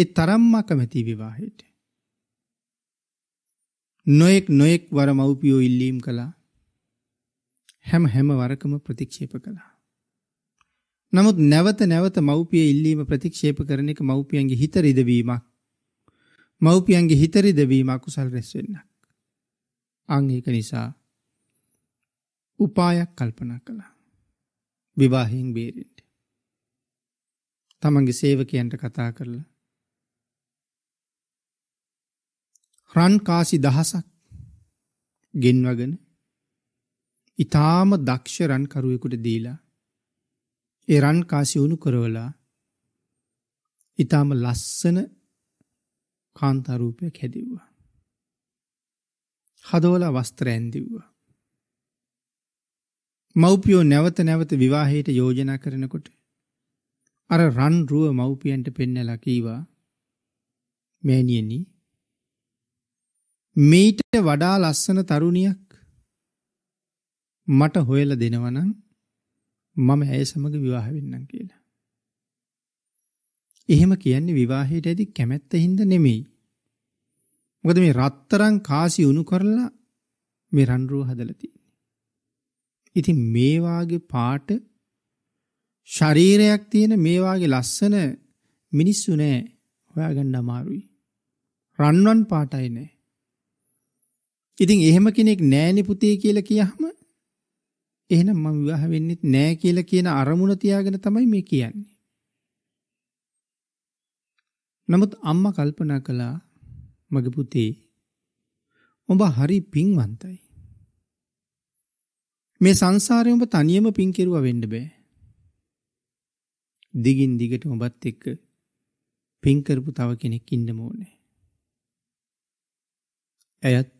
ඒ තරම්ම කැමති විවාහයට. නොඑක් නොඑක් වර මව්පියෝ ඉල්ලීම් කළා. හැම හැම වරකම ප්‍රතික්ෂේප කළා. නමුත් නැවත නැවත මව්පිය ඉල්ලීම ප්‍රතික්ෂේප කරන එක මව්පියන්ගේ හිත රිදවීමක්. මව්පියන්ගේ හිතරි දෙවීම අකුසල් රැස්වෙන්නක්. අංඒක නිසා උපායක් කල්පනා කළා. විවාහින් බේරෙන්ට. තමන්ගේ සේවකයන්ට කතා කරලා. රන්කාසි දහසක් ගෙන්වගෙන ඉතාම දක්ෂ රන්කරුවෙකුට දීලා ඒ රන්කාසි වුණු කරවලා ඉතාම ලස්සන කාන්තරූපයක් හැදිව්වා. හදෝලා වස්ත්‍ර ඇන්දිව්වා. මව්පියෝ නැවත නැවත විවාහයට යෝජනා කරනකොට අර රන් රුව මව්පියන්ට පෙන්නලා කීවා මෑණියනි මේට වඩා ලස්සන තරුණියක් මට හොයලා දෙනවනම් මම ඇය සමග විවාහ වෙන්නම් කියලා. එහෙම කියන්නේ විවාහයට ඇති කැමැත්ත හින්දා නෙමෙයි. මොකද මේ රත්තරන් කාසි උණු කරලා මේ රන්රුව හදලා තියෙන්නේ. ඉතින් මේ වාගේ පාට ශරීරයක් තියෙන මේ වාගේ ලස්සන මිනිස්සු නෑ හොයාගන්න අමාරුයි. රන්වන් පාටයි නෑ. ඉතින් එහෙම කෙනෙක් නෑනි පුතේ කියලා කියහම එහෙනම් මම විවාහ වෙන්නෙත් නෑ කියලා කියන අරමුණ තියාගෙන තමයි මේ කියන්නේ. නමුත් අම්මා කල්පනා කළා මගේ පුතේ ඔබ හරි පිංවන්තයි. මේ සංසාරේ ඔබ තනියම පිං කෙරුවා වෙන්න බෑ. දිගින් දිගට ඔබත් එක්ක පිං කරපු තව කෙනෙක් ඉන්න ඕනේ. ඇයත්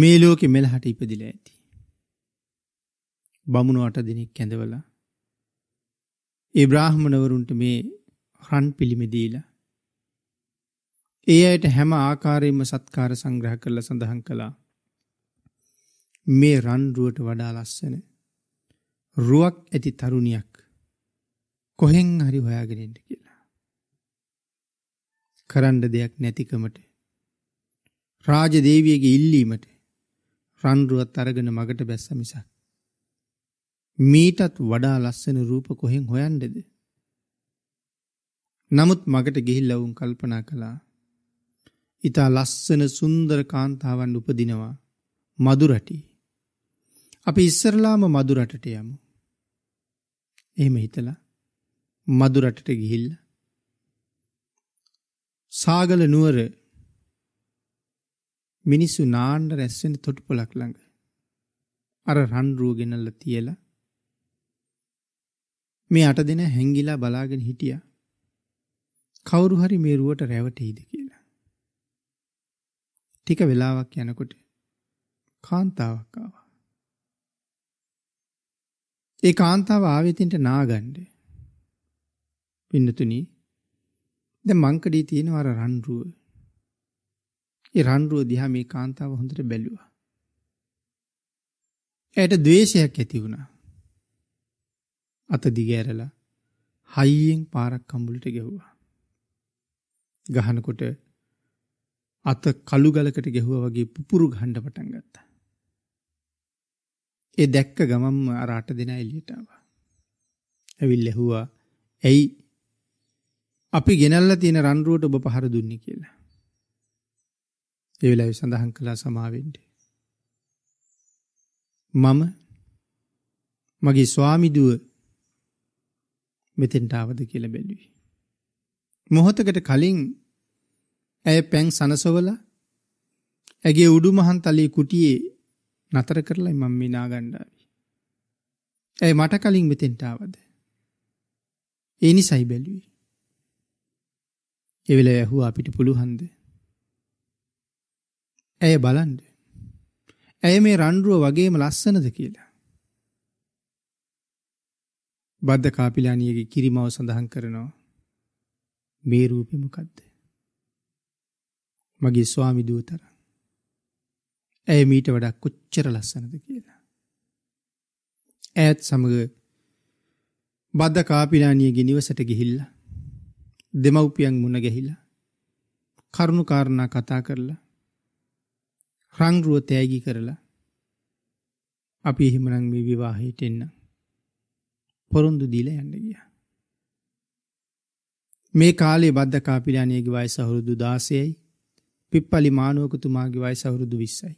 මේ ලෝකෙ මෙලහට ඉපදිලා ඇති. බමුණු අට දිනක් කැඳවලා ඒ බ්‍රාහ්මණවරුන්ට මේ රන් පිළිමදීලා. ඒ අයට හැම ආකාරයෙන්ම සත්කාර සංග්‍රහ කරල සඳහන් කළා. මේ රන්රුවට වඩා ලස්සන. රුවක් ඇති තරුණයක් කොහෙෙන් හරි හොයාගෙනෙන්ට කියලා. කරන්ඩ දෙයක් නැතිකමට. රාජ දේවියගේ ඉල්ලීමට රන්රුවත් අරගෙන මගට බැස්ස මිසක්. මීටත් වඩා ලස්සන රූප කොහෙෙන් හොයන්ඩද නමුත් මගට ගෙහිල්ලවුන් කල්පනා කළා. ඉතා ලස්සන සුන්දර කාන්තාවන් උපදිනවා මදුරටි. අපි ඉස්සරලාම මදුරටට යමු. එහෙම හිතලා මදුරටට ගිහිල්ල. සාගල නුවර මිනිස්සු නාණ්ඩ රැස්වෙන තොටුපොලක් ළඟ. අර රන්රුව ගෙනල්ල තියලා මේ අට දෙන හැංගිලා බලාගෙන හිටියා. කවුරු හරි මේ රුවට රැවටෙයිද කියලා. ටික වෙලාවක් යනකොට කාන්තාවක් ආවා. ඒ කාන්තාව ආවෙතින්ට නාගන්න. පින්නතුනි දැන් මංකඩී තියෙන අර රන්රුව. ඒ රන්රුව දිහා මේ කාන්තාව හොඳට බැලුවා. ඇයට ද්වේෂයක් ඇති වුණා. අත දිගෑරලා හයියෙන් පාරක් කම්බුලට ගැහුවා. ගහනකොට අත කළු ගලකට ගැහුවා වගේ පුපුරු ගහන්න පටන් ගත්තා. ඒ දැක්ක ගමම්ම අර අට දෙනා එළියට ආවා. ඇවිල්ලා ඇහුවා "ඇයි අපි ගෙනල්ලා තියෙන රන් රුවට ඔබ පහර දුන්නේ කියලා. ඒ වෙලාවේ සඳහන් කළා සමාවෙන්න. මම මගේ ස්වාමිදුව මෙතෙන්ට ආවද කියලා බැලුවේ. මොහොතකට කලින් ඇය පැන් සනසවලා ඇගේ උඩු මහන් තලේ කුටියේ නතර කරලා මම මිනා ගණ්ඩාවි. ඇය මට කලින් මෙතෙන්ටාවද. ඒ නිසයි බැලුවේ. එවෙල ඇහුව අපිට පුළුහන්ද. ඇය බලන්ඩ. ඇය මේ රන්ඩුව වගේම ලස්සනද කියලා. බද්ධ කාපිලානියගේ කිරිමව සඳහන් කරනවා. මේ රූපෙ මොකද්ද? මගේ ස්වාමි දූතර. ඇය මීට වඩා කොච්චර ලස්සනද කියලා. ඈත් සමග බද්ද කාපිලානියගේ නිවසට ගිහිල්ලා දෙමව්පියන් මුණ ගැහිලා කරුණු කාරණා කතා කරලා රංගරුව තෑගි කරලා අපි එහෙමනම් මේ විවාහයට එන්න පොරොන්දු දීලා යන්න ගියා. මේ කාලේ බද්ධ කාපිලානයගේ වයි සහුරුදු දාසයයි පිප්පලි මානුවකතුමාගේ වයි සහුරුදු විස්සයි.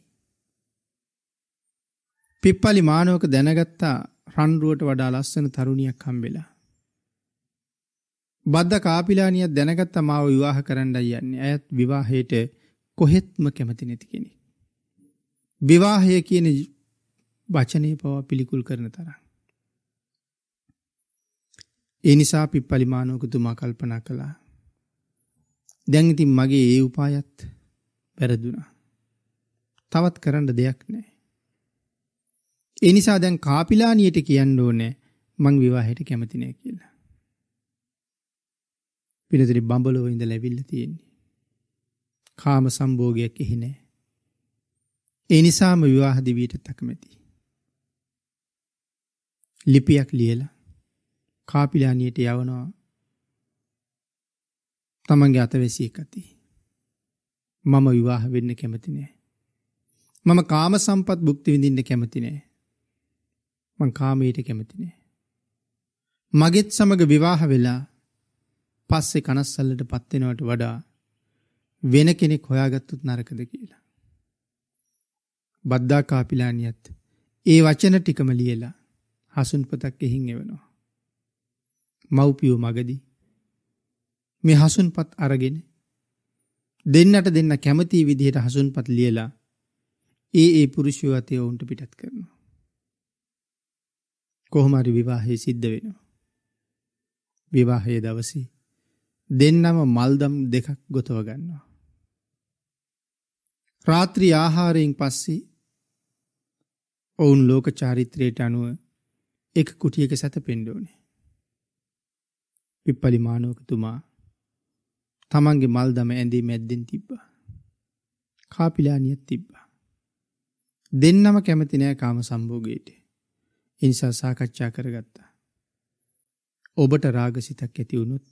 පිප්පලි මානුවක දැනගත්තා රන්රුවට වඩා ලස්සන තරුණියක් හම්බෙලා. බද්ධ කාපිලානියක් දැනගත්ත මාව විවාහ කරන්නයි යන්නේ ඇත් විවාහයට කොහෙත්ම කැමති නැති කෙනෙ. විවාහය කියන වචනය පවා පිළිකුල් කරන තරම්. ඒ නිසා පිප්පලිමානෝකතුමා කල්පනා කළා. දැන් ඉතින් මගේ ඒ උපායත් වැරදුනා. තවත් කරන්න දෙයක් නෑ. ඒ නිසා දැන් කාපිලානියට කියන්න ඕනේ මං විවාහයට කැමති නෑ කියලා. පිනතුනි බඹලෝ ඉඳලා ඇවිල්ලා තියෙන්නේ. කාම සම්භෝගයක් එහි නෑ. ඒ නිසාම විවාහ දිවියට තකමැති. ලිපියක් ලියලා කාපිලානියට යවනවා තමන්ගේ අතවැසී එකති. මම විවාහ වෙන්න කැමති නෑ. මම කාම සම්පත් භුක්ති විඳින්න කැමති නෑ. මං කාමීට කැමති නෑ. මගෙත් සමඟ විවාහ වෙලා පස්සෙ කනස්සල්ලට පත්වෙනවට වඩා වෙන කෙනෙක් හොයාගත්තුත් නරකද කියලා. බද්දා කාපිලානියත් ඒ වචන ටිකම ලියලා හසුන්පතක් එහින් එවනවා. මව්පියෝ මගදී. මේ හසුන්පත් අරගෙන දෙන්නට දෙන්න කැමති විදිහට හසුන්පත් ලියලා ඒ ඒ පුරුෂයෝ අතේ ඔවුන්ට පිටත් කරනවා. කොහොම හරි විවාහය සිද්ධ වෙනවා. විවාහයේ දවසේ දෙන්නම මල්දම් දෙකක් ගොතව ගන්නවා. රාත්‍රී ආහාරයෙන් පස්සේ ඔවුන් ලෝක චාරිත්‍රයට අනුව එක කුටියක සැතපෙන්න ඕනේ. පිප්පලි මානෝකතුමා තමන්ගේ මල් දම ඇඳේ මැද්දෙන් තිබ්බා. කාපිලානියත් තිබ්බා. දෙන්නම කැමති නෑ කාම සම්භෝගයට. ඒ නිසා සාකච්ඡා කරගත්තා. ඔබට රාගසිතක් ඇති වුණොත්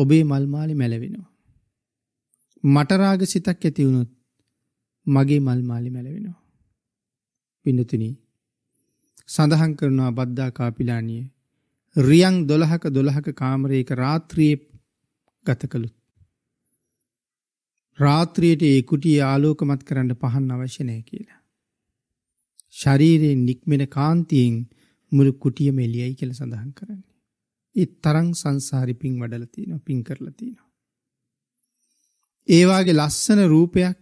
ඔබේ මල් මාලි මැලවෙනවා. මට රාගසිතක් ඇති වුණොත් මගේ මල් මාලි මැලවෙනවා. පින්නතුනි සඳහන් කරනවා බද්දා කාපිලානියේ රියන් 12ක 12ක කාමරයක රාත්‍රියේ ගත කළොත් රාත්‍රියට ඒ කුටිය ආලෝකමත් කරන්න පහන් අවශ්‍ය නැහැ කියලා. ශරීරයෙන් නික්මෙන කාන්තියෙන් මුළු කුටියම එළියයි කියලා සඳහන් කරන්නේ. ඒ තරම් සංසාරි පිං වඩලා තිනවා පිං කරලා තිනවා. ඒ වාගේ ලස්සන රූපයක්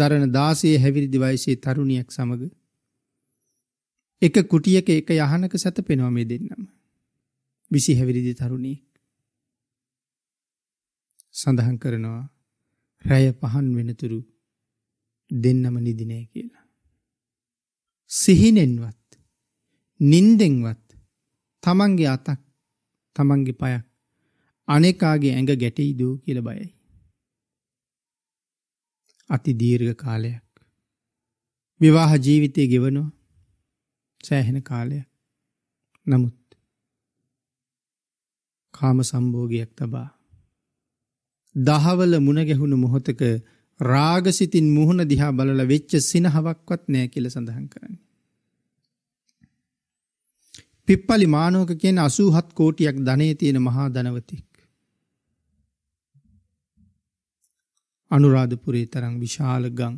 දරන 16 හැවිරිදි වයසේ තරුණියක් සමග එක කුටියක එක යහනක සැතපෙනවා මේ දෙන්නම. විසි හැවිරිදි තරුණියෙක්. සඳහන් කරනවා රැය පහන් වෙනතුරු දෙන්නම නිදිනෑ කියලා. සිහිනෙන්වත් නින්දෙන්වත් තමන්ගේ අතක් තමන්ගේ පයක් අනෙකාගේ ඇඟ ගැටෙයි දූ කියල බයයි. අති දීර්ඝ කාලයක්. විවාහ ජීවිතය ගෙවනවා සෑහෙන කාලයක් නමුත් කාම සම්භෝගයක් තබා. දහවල මුණගැහුණු මොහොතක රාගසිතින් මුහුණ දිහා බලල වෙච්ච සිනහවක්වත් නෑ කියල සඳහන් කරන්න. පිප්පලි මානෝක කියෙන් අසූහත් කෝටියක් ධනය තියෙන මහා දනවතික්. අනුරාධපුරේ තරං විශාල ගං.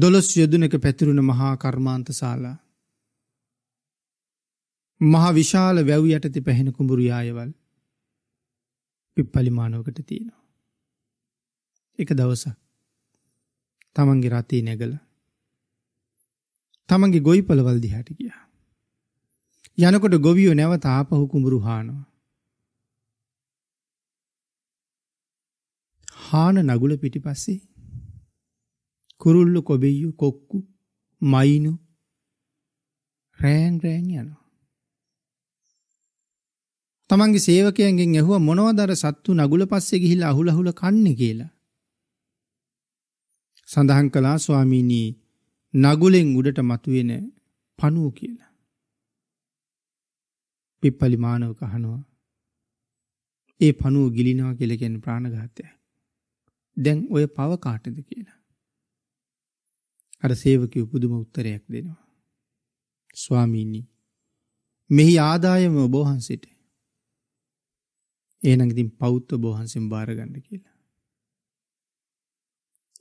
දොළොස් යොදුනක පැතිරුණ මහා කර්මාන්ත සාලා මහා විශාල වැැව් යටති පැහෙන කුඹුරු යායවල් පිප්පලිමානෝකට තියෙනවා. එක දවස තමන්ගේ රතේ නැගල තමන්ගේ ගොයි පළවල් දිහාට ගිය. යනකොට ගොවියෝ නැව තාපහු කුඹුරු හානවා. හාන නගුල පිටි පස්සේ කුරුල්ලු කොබෙයු කොක්කු මයිනු රෑන් රෑන් යනවා. තමන්ගේ සේවකයන්ගෙන් ඇහුව මොනවදර සත්තු නගුල පස්සේ ගිහිලා අහුලහුල කන්නේ කියලා. සඳහන් කළා ස්වාමීනී නගුලෙන් උඩට මතුවෙන පණුව කියලා. පිප්පලි මානවක අහනවා. ඒ පණුව ගිලිනවා කියලා කියන්නේ ප්‍රාණඝාතය. දැන් ඔය පව කාටද කියලා. අර සේවකයෝ පුදුම උත්තරයක් දෙනවා. ස්වාමීනි මෙහි ආදායම ඔබ වහන්සේට එහෙනම් ඉතින් පෞත් ඔබ වහන්සෙන් බාර ගන්න කියලා.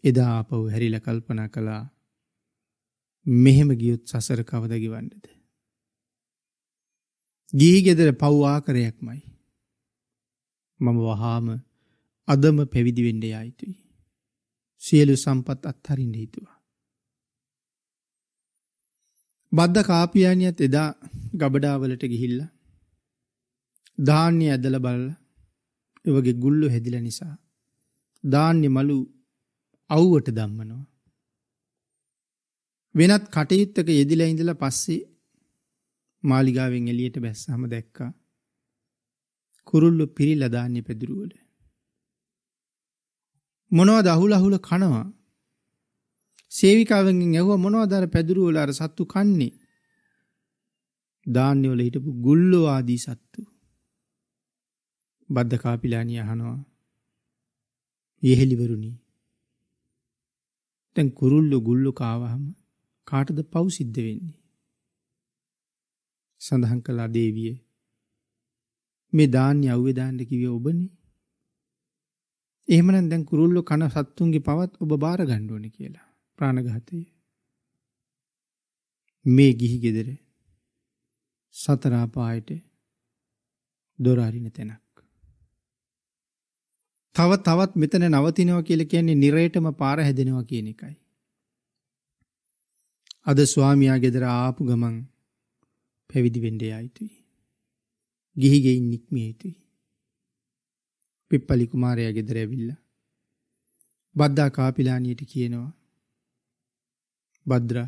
එදා ආපහු හැරිලා කල්පනා කළා මෙහෙම ගියොත් සසර කවද ගෙවන්නේද? ගිහි ගෙදර පව් ආකාරයක්මයි. මම වහාම අදම පැවිදි වෙන්න යයිතුයි. සියලු සම්පත් අත්හරින්න හිතුවා. බද්ද කාපියානියත් එදා ගබඩාවලට ගිහිල්ලා ධාන්‍ය ඇදලා බලලා ඒ වගේ ගුල්ලෝ හැදිලා නිසා ධාන්‍ය මලු අවුවට දම්මනවා. වෙනත් කටයුත්තක යෙදිලා ඉඳලා පස්සේ මාලිගාවෙන් එළියට බැස්සහම දැක්කා. කුරුල්ලු පිරිලා ධාන්‍ය පැදුරුවල. මොනවද අහුල අහුල කනවා? සේවිකාවෙන් ඇහුවා මොනවද අර පැදුරුවල අර සත්තු කන්නේ? ධාන්‍ය වල හිටපු ගුල්ලෝ ආදී සත්තු. බද්ධ කාපිලානී අහනවා. යෙහෙලිවරුනි. දැන් කුරුල්ලු ගුල්ලු කාවහම කාටද පව් සිද්ධ වෙන්නේ? සඳහන් කළා දේවිය. මේ දාන්නේ අවුවේ දාන්න කිව්වේ ඔබනේ. එහෙමනම් දැන් කුරුල්ලු කන සත්තුන්ගේ පවත් ඔබ බාර ගන්න ඕනේ කියලා. ප්‍රාණඝාතය. මේ ගිහි ගෙදර සතර අපායට දොර අරින තැනක්. තව තවත් මෙතන නවතිනවා කියලා කියන්නේ නිරේටම පාර හැදෙනවා කියන එකයි. අද ස්වාමියා ගෙදර ආපු ගමන් පැවිදි වෙන්න යයිතුයි. ගිහි ගෙයින් නික්මිය යුතුයි. පිප්පලි කුමාරයා ගෙදර ඇවිල්ලා බද්දා කාපිලානියට කියනවා භද්‍ර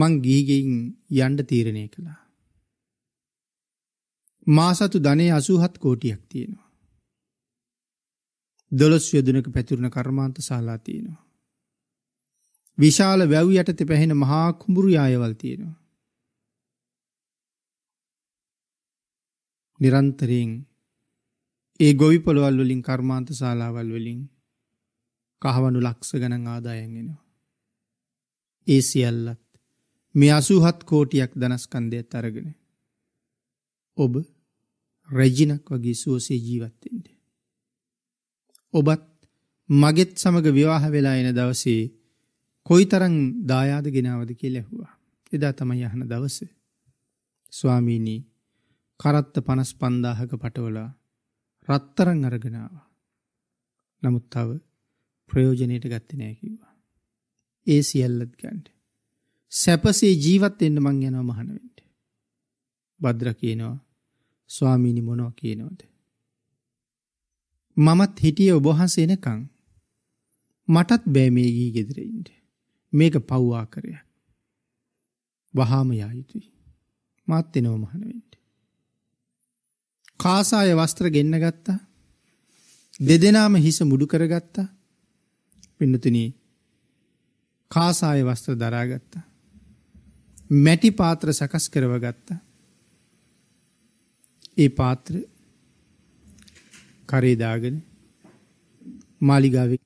මං ගිහි ගෙයින් යන්න තීරණය කළා. මාසතු ධනෙ 87 කෝටියක් තියෙනවා. දොළොස් යොදනක පැතිරුණ කර්මාන්ත ශාලා තියෙනවා. විශාල වැව් යටතෙ පැහෙන මහා කුඹුරු යායවල් තියෙනවා. නිරන්තරයෙන් ඒ ගොවි පොළොවල් වලින් කර්මාන්ත ශාලාවල් වලින් කහවනු ලක්ෂ ගණන් ආදායන් එනවා. ඒ සියල්ලත් මේ අසූහත් කෝටියක් දනස්කන්දයත් අරගෙන. ඔබ රැජිනක් වගේ සුවසේ ජීවත්තෙන්ට. ඔබත් මගෙත් සමග විවාහ වෙලා එන දවසේ කොයි තරං දායාද ගෙනාවද කිය ලැහුවා. එදා තමයි යහන දවස. ස්වාමීණී කරත්ත පනස් පන්දාහක පටවලා රත්තරං අරගෙනවා. නමුත් තව ප්‍රයෝජනයට ගත්තනෑ කිව්වා. ඒ සියල්ලත් ගන්ට. සැපසේ ජීවත් එන්න මං යනවා මහනවෙන්ට. බද්‍ර කියනවා ස්වාමීණි මොනෝ කියනවද. මමත් හිටිය ඔබහන්ස එනකං. මටත් බෑමේ ගී ගෙදරයින්ට. මේක පව්වා කරයක්. වහාම යායුතුයි. මාත් එනෝ මහනවෙන්ට. කාසාය වස්ත්‍ර ගෙන්න්න ගත්තා. දෙදෙනාම හිස මුඩු කරගත්තා. පින්නතුනී කාසාය වස්ත්‍ර දරාගත්තා. මැටි පාත්‍ර සකස් කරවගත්තා. ඒ පාත්‍ර කරේ දාගෙන මාලිගාවේ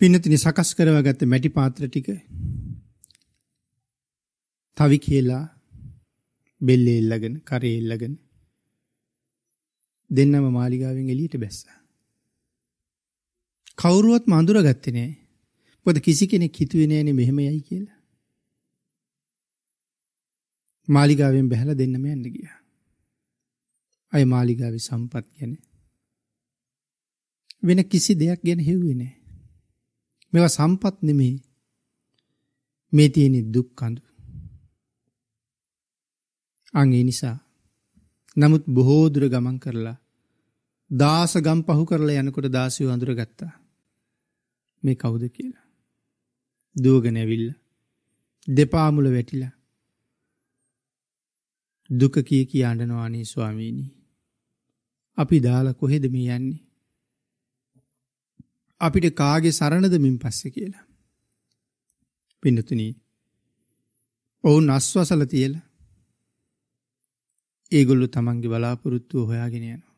පින්නතිනි සකස් කරවගත්ත මැටි පාත්‍ර ටික තවි කියලා බෙල්ලේ ඉල්ලගෙන කරේ ඉල්ලගෙන දෙන්නම මාලිගාවෙන් එළියට බැස්සා. කවුරුවත් මඳුරගත්තේ නෑ. මොකද කිසි කෙනෙක් හිතුවේ නෑනේ මෙහෙම යයි කියලා. මාලිගාවෙන් බැහැලා දෙන්නම යන්න ගියා. අය මාලිගාව සම්පත් ගැන. වෙන කිසි දෙයක් ගැන හෙව්වේ නෑ. මෙව සම්පත් නෙමේ මේ තියෙනෙ දුක්කඳු. අගේ නිසා නමුත් බොහෝදුර ගමන් කරලා දාස ගම් පහු කරලා යනකොට දාසය අඳුර ගත්තා. මේ කවුද කියලා. දුවගනැවිල්ල දෙපාමුල වැටිලා දුක කිය කිය අඩනවානේ ස්වාමීණී අපි දාලා කොහෙද මේ යන්නේ? අපිට කාගේ සරණද මින් පස්සේ කියලා. පින්නතුනි. ඔවුන් අස්වසල තියලා ඒගොල්ලු තමන්ගේ බලාපොරොත්තුව හොයාගෙන යනවා.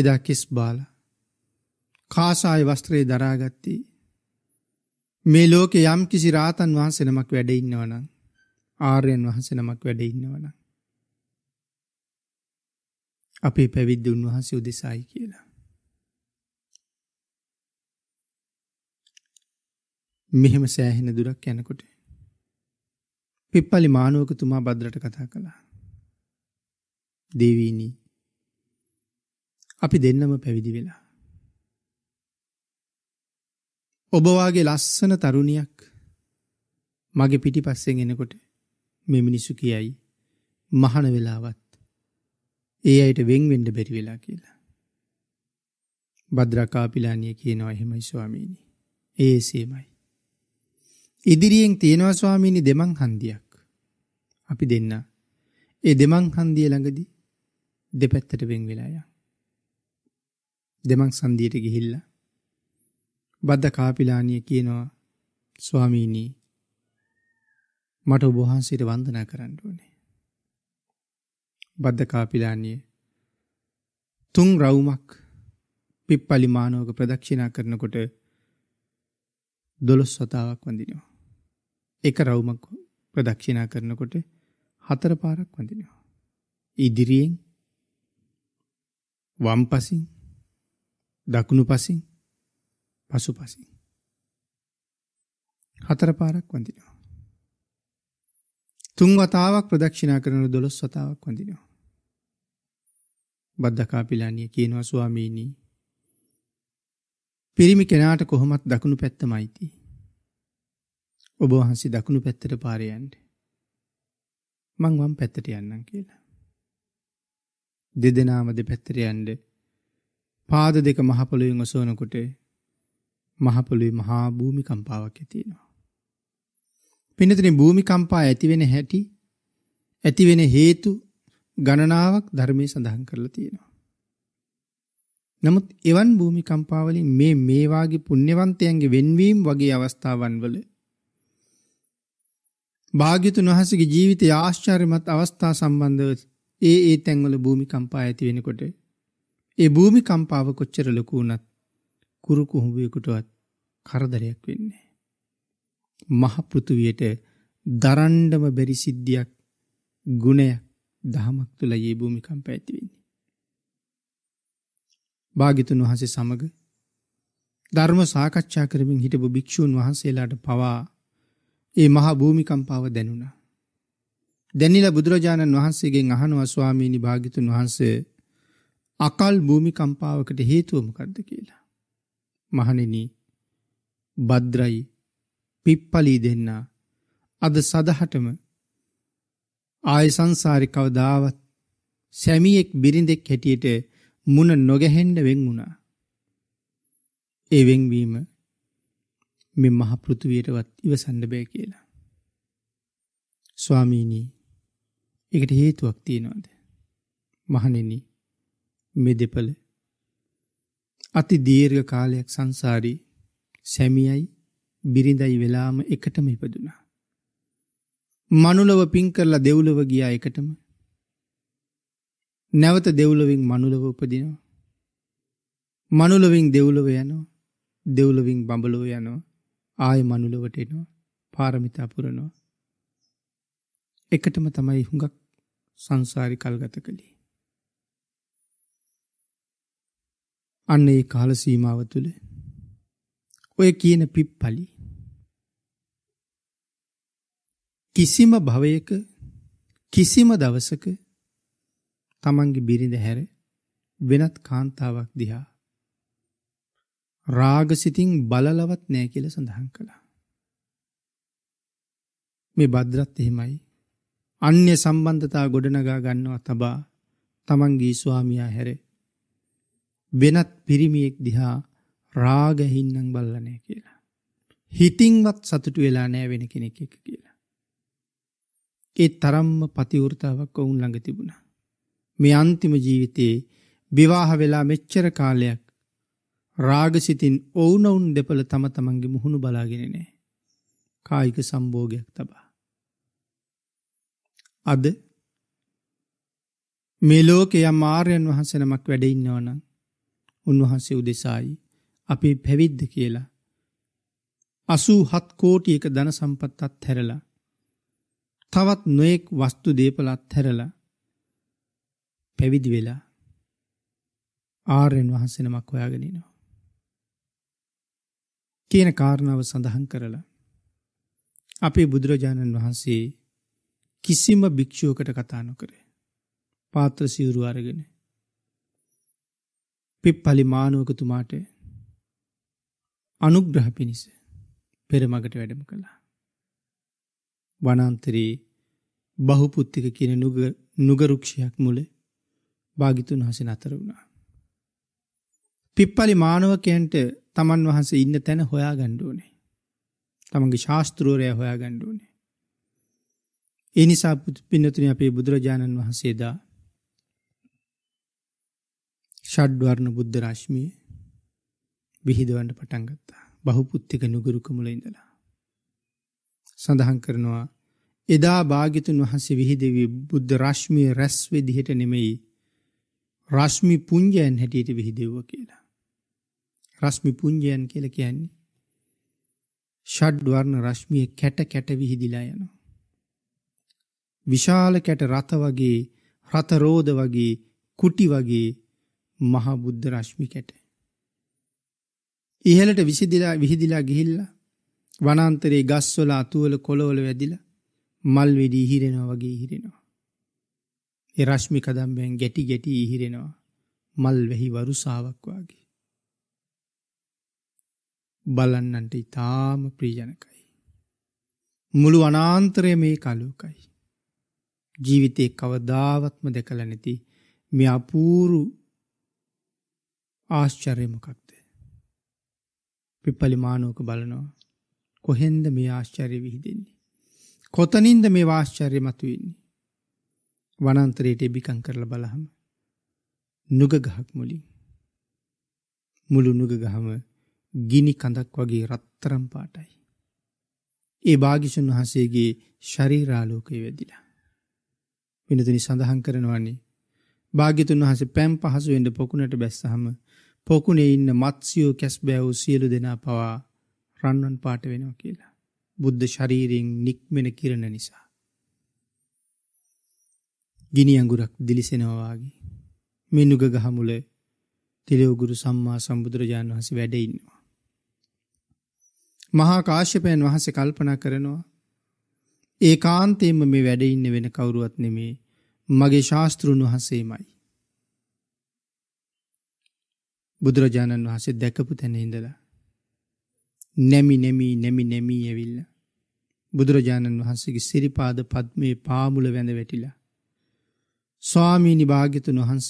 එදා කිස් බාලා කාසාය වස්ත්‍රයේ දරාගත්තී මේ ලෝකේ යම් කිසි රාතන් වහන්සෙනමක් වැඩ ඉන්නවනම් ආර්යයන් වහන්සෙනමක් වැඩ ඉන්නවනම් අපේ පැවිද්ද උන්වහන්සේ උදෙසයි කියලා. මෙහෙම සෑහෙන දුරක් යනකොට පිප්පලි මානුවකතුමා බද්දරට කතා කළා. දේවීනි අපි දෙන්නම පැවිදි වෙලා. ඔබ වාගේ ලස්සන තරුණියක් මගේ පිටිපස්සෙන් එනකොට මේ මිනිසු කියයි මහන වෙලාවත් ඒ අයට වෙන්වෙන්ඩ බැරි වෙලා කියලා. බද්‍රකාපිලානිය කියනවා එහෙමයි ස්වාමීණි. ඒ සේමයි. ඉදිරියෙන් තියෙනවා ස්වාමීණි දෙමං හන්දියක්. අපි දෙන්න. ඒ දෙමං හන්දිය ළඟදි දෙපැත්තට වෙන් වෙලාය. දෙමං සන්දියට ගිහිල්ල. බද්ධ කාපිලානිය කියනවා ස්වාමීණී මට ඔබහන්සේට වන්දනා කරන්න ඕනේ. බද්ධකාපිලානිය තුන් රවුමක් පිප්පලි මානෝක ප්‍රදක්ෂිනා කරනකොට දොළොස් වතාවක් වඳිනවා. එක රවුමක් ප්‍රදක්ෂිනා කරනකොට හතර පාරක් වඳිනවා. ඉදිරියෙන් වම් පසින් දකුණු පසින් පසු පසින් හතර පාරක් වඳිනවා. තුන් වතාවක් ප්‍රදක්ෂිනා කරන දොළොස් වතාවක් වඳිනවා. බද්ධකාපිලානිය කියනවා ස්වාමීනී පිරිමි කෙනාට කොහොමත් දකුණු පැත්තමයිති. ඔබ වහන්සේ දකුණු පැත්තට පාරයන්ට. මං වම් පැත්තට යන්නම් කියලා. දෙදෙනාම දෙ පැත්තට යන්ඩ පාද දෙක මහපොළුවෙන් ඔසෝනකොට මහපොළුයි මහා භූමි කම්පාවක් ඇතිනවා. පිනතින භූමිකම්පා ඇතිවෙන හැටි ඇතිවෙන හේතු ගණනාවක් ධර්මය සඳහන් කරලා තියෙනවා. නමුත් එවන් භූමිකම්පාවලින් මේ මේවාගේ පුුණ්‍යවන්තයන්ගේ වෙන්වීම් වගේ අවස්ථාවන් වල භාග්‍යතුන් වහසගේ ජීවිතය ආශ්චර්යමත් අවස්ථා සම්බන්ධව ඒ ඒ තැන්වල භූමිකම්පා ඇති වෙනකොට ඒ භූමිකම්පාව කොච්චර ලොකු වුණත් කුරු කුහුඹුවෙකුටවත් කරදරයක් වෙන්නේ මහ පෘථුවියට දරන්නම බැරි සිද්ධියක් ගුණයක් දහමක් තුල යේ භූමිකම්ප ඇති වෙන්නේ. භාග්‍යතුන් වහන්සේ සමග ධර්ම සාකච්ඡා කරමින් හිටපු භික්ෂූන් වහන්සේලාට පවා ඒ මහා භූමිකම්පාව දැනුණා. දැනිලා බුදුරජාණන් වහන්සේගෙන් අහනවා ස්වාමීනි භාග්‍යතුන් වහන්සේ අකල් භූමිකම්පාවකට හේතුව මොකද්ද කියලා. මහණෙනි භද්‍රයි පිප්පලී දෙන්නා. අද සදහටම ආය සංසාරි කවදාවත් සැමියෙක් බිරිඳෙක් හැටියට මුණ නොගැහෙන්ඩ වෙන් වුණා. ඒ වෙන්වීම මෙ මහපෘතුවයටවත් ඉවසන්න බෑ කියලා. ස්වාමීනී එකට හේතුවක් තියෙනවාද. මහනෙන මෙ දෙපල අති දීර්ඝ කාලයක් සංසාරී සැමියයි බිරිඳයි වෙලාම එකටම ඉපදුනා. මනුලව පින් කරලා දෙව්ලව ගියා එකටම. නැවත දෙව්ලොවින් මනුලව උපදිනවා. මනුලොවින් දෙව්ලොව යනවා. දෙව්ලොවින් බඹලොව යනවා. ආය මනුලවට එනවා. පාරමිතා පුරනවා. එකටම තමයි හුඟක් සංසාරි කල්ගත කළේ. අන්න ඒ කාල සීමාව තුළ ඔය කියන පිප්පලි කිසිම භවයක කිසිම දවසක තමන්ගේ බිරිඳ හැර වෙනත් කාන්තාවක් දිහා රාගසිතින් බලලවත් නෑ කියල සඳහන් කළා. මේ බද්‍රත් එහෙමයි අන්‍ය සම්බන්ධතා ගොඩනගා ගන්නවා තබා තමන්ගේ ස්වාමයා හැර වෙනත් පිරිමියෙක් දිහා රාග හින්නම් බල්ලා නැහැ කියලා. හිතින්වත් සතුටු වෙලා නැහැ වෙන කෙනෙක් එක්ක කියලා. ඒ තරම්ම පතිවෘතාවක් වුන් ළඟ තිබුණා. මේ අන්තිම ජීවිතේ විවාහ වෙලා මෙච්චර කාලයක් රාගසිතින් ඔවුනවුන් දෙපළ තම තමන්ගේ මුහුණු බලාගෙන නෑ. කායික සම්භෝගයක් තබා. අද මේ ලෝකය මාර්යන් වහන්සනමක් වැඩඉන්නවනම් උන්වහන්සේ උදෙසායි අපේ පැවිද්ද කියලා. අසූ හත්කෝටි එක දන සම්පත්තත් හැරලා. තවත් නොයෙක් වස්තු දේපලත් හැරලා. පැවිදි වෙලා ආරෙන් වහන්සෙනමක් ඔයාගෙනනවා. කියන කාරණාව සඳහන් කරලා. අපේ බුදුරජාණන් වහන්සේ කිසිම භික්‍ෂුවකට කතා නොකරේ. පාත්‍ර සිවුරු අරගෙන. පිප් පලි මානුවකතුමාට අනුග්‍රහ පිණිස පෙරමගට වැඩම කළා. වනන්තරයේ බහුපුත්තික කියන නුගරුක්ෂයක් මුල භාගිතුන් හසෙන අතර වුණා. පිප්පලි මානවකයන්ට තමන් වහන්සේ ඉන්න තැන හොයා ගණ්ඩුවනේ. තමන්ගේ ශාස්තෘරය හොයා ගණ්ඩුවනේ. එනිසා පින්නතුන අපේ බුදුරජාණන් වහන්සේදා ෂඩ්වර්ණ බුද්ධ රශ්මිය විහිදවන්න පටන් ගත්තා. බහුපුත්තික නුගුරුක මුල ඉඳලා. සඳහන් කරනවා එදා භාගිතුන් වහන්සේ විහිදෙවී බුද්ධ රශ්මිය රැස්වේ දිහට නෙමෙයි රශ්මි පුංජයන් හැටියට විහිදෙව්ව කියලා. රශ්මි පුංජයන් කියල කියන්නේ ෂඩ්වර්ණ රශ්මිය කැට කැට විහිදිලා යනවා. විශාල කැට රථ වගේ රථරෝධ වගේ කුටි වගේ මහබුද්ධ රශ්මි කැට. ඉහලට විසිදිලා විහිදිලා ගිහිල්ලා වනන්තරේ ගස්වල අතුවල කොළවල වැදිලා මල් වෙඩි ඉහිරෙනවා වගේ ඉහිරෙනවා. ඒ රශ්මි කදම්බයෙන් ගැටි ගැටි ඉහිරෙනවා මල් වැහි වරුසාවක් වගේ. බලන්නන්ට ඉතාම ප්‍රීජනකයි. මුළු අනාන්තරය මේ කලුකයි. ජීවිතය කවදාවත්ම දෙකල නැති මේ අපූරු ආශ්චර්යමකක්ද. පිප්පලි මානෝක බලනවා. කොහෙන්ද මේ ආශ්චර්ය විහිදෙන්නේ. කොතනින්ද මේ වාශ්චර්ය මතුවෙන්නේ. වනන්තරයට එබිකං කරල බලහම. නුග ගහක් මුලින්. මුළු නුග ගහම ගිනි කඳක් වගේ රත්තරම් පාටයි. ඒ භාගිෂන් වහන්සේගේ ශරීරාලෝකය වැදිලා. වෙනදනි සඳහන් කරනවන්නේ. භාගිතුන් වහස පැම් පහසුවෙන්ට පොකුණට බැස්සහම පොකුණේ ඉන්න මත්සියෝ කැස්බෑවූ සියලු දෙනා පවා රන්වන් පාට වෙනවා කියලා. බුද්ධ ශරීරයෙන් නික්මෙන කිරණ නිසා. ගිනි අඟුරක් දිලිසෙනවාගේ. මෙනුග ගහමුල තිලෙවගුරු සම්මා සම්බුදුරජාණන් වහස වැඩඉන්නවා. මහා කාශ්‍යපයන් වහස කල්පනා කරනවා. ඒ කාන්තේම මේ වැඩඉන්න වෙන කවුරුවත් නෙමේ මගේ ශාස්තෘන් වහන්සේමයි. බුදුරජාණන් වහන්සේ දැකපු තැන ඉඳලා. නැමි නෙමී නෙමි නෙමී ඇවිල්ල. බුදුරජාණන් වහන්සේගේ සිරිපාද පත්මේ පාමුල වැඳ වැටිලා. ස්වාමීනි භාග්‍යතුන් වහන්ස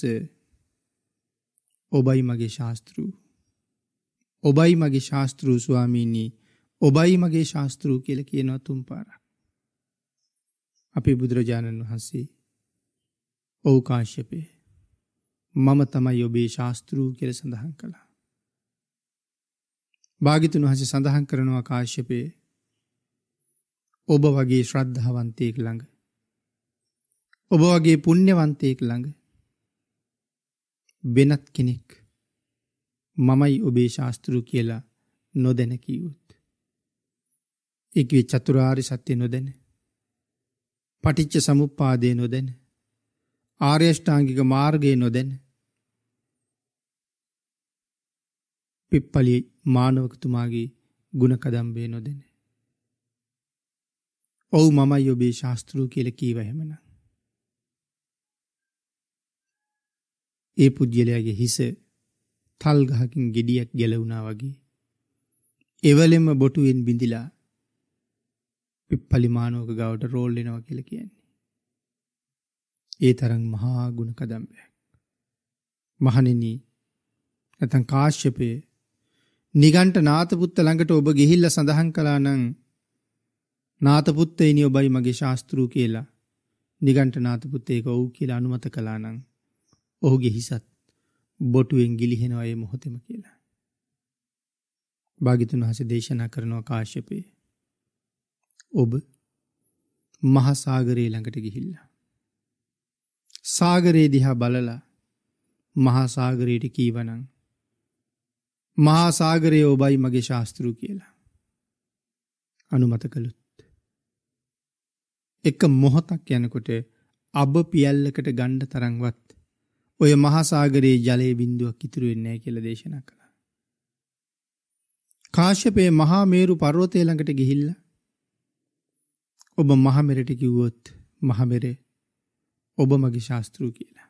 ඔබයි මගේ ශාස්තෘූ. ඔබයි මගේ ශාස්තෘූ ස්වාමීනී ඔබයි මගේ ශාස්තෘූ කියල කියනවා තුම් පාරක්. අපේ බුදුරජාණන් වහන්සේ ඔවුකාශ්‍යපය මම තමයි ඔබේ ශාස්තෘූ කෙර සඳහන් කළා. භාගිතුන් වහස සඳහන් කරනවා කාශ්‍යපය ඔබ වගේ ශ්‍රද්ධාවන්තයෙක් ළඟ. ඔබ වගේ පුුණ්්‍යවන්තයෙක් ළඟ වෙනත් කෙනෙක් මමයි ඔබේ ශාස්තෘ කියලා නොදැනකීවුත්. එකවේ චතුරාරි සත්‍යය නොදැන. පටිච්ච සමුපාදය නොදැන. ආර්යෂ්ඨාංගික මාර්ගය නොදැන. පිප්පලි මානවකතුමාගේ ගුණකදම්බේ නොදෙන. ඔවු මමයි ඔබේ ශාස්තෘූ කියල කීවහෙමන. ඒ පුද්ගලයාගේ හිස තල්ගහකින් ගෙඩියක් ගැලවුණා වගේ. එවලෙම බොටුවෙන් බිඳිලා පිප්පලි මානෝක ගවට රෝල්ලෙනව කියල කියන්නේ. ඒ තරන් මහා ගුණ කදම්බයක්. මහනෙනී ඇතන් කාශ්‍යපය නිගණ්ඨ නාතපුත්ත ළඟට ඔබ ගිහිල්ල සඳහන් කළා නම් නාතපුත්තේනි ඔබයි මගේ ශාස්ත්‍රූ කියලා නිගණ්ඨ නාතපුත්තේක ඔව් කියලා අනුමත කළා නම් ඔහුගේ හිසත් බොටුවෙන් ගිලිහෙනවා ඒ මොහොතේම කියලා. භාග්‍යතුන් වහන්සේ දේශනා කරනවා කාශ්‍යපේ. ඔබ මහා සාගරයේ ළඟට ගිහිල්ලා සාගරයේ දිහා බලලා මහා සාගරයට කීවනම් මහාසාගරය ඔබයි මගේ ශාස්තෘ කියලා. අනුමත කළුත්. එක මොහොතක් යනකොට අබ පියල්ලකට ගණ්ඩ තරංවත් ඔය මහාසාගරයේ ජලය බින්දුවක් ඉතුරු වෙන්නේ කියල දේශනා කළා. කාශ්‍යපයේ මහා මේරු පර්වතය ළඟට ගිහිල්ල ඔබ මහමෙරට කිව්වොත් මහමෙර ඔබ මගේ ශාස්තෘ කියලා.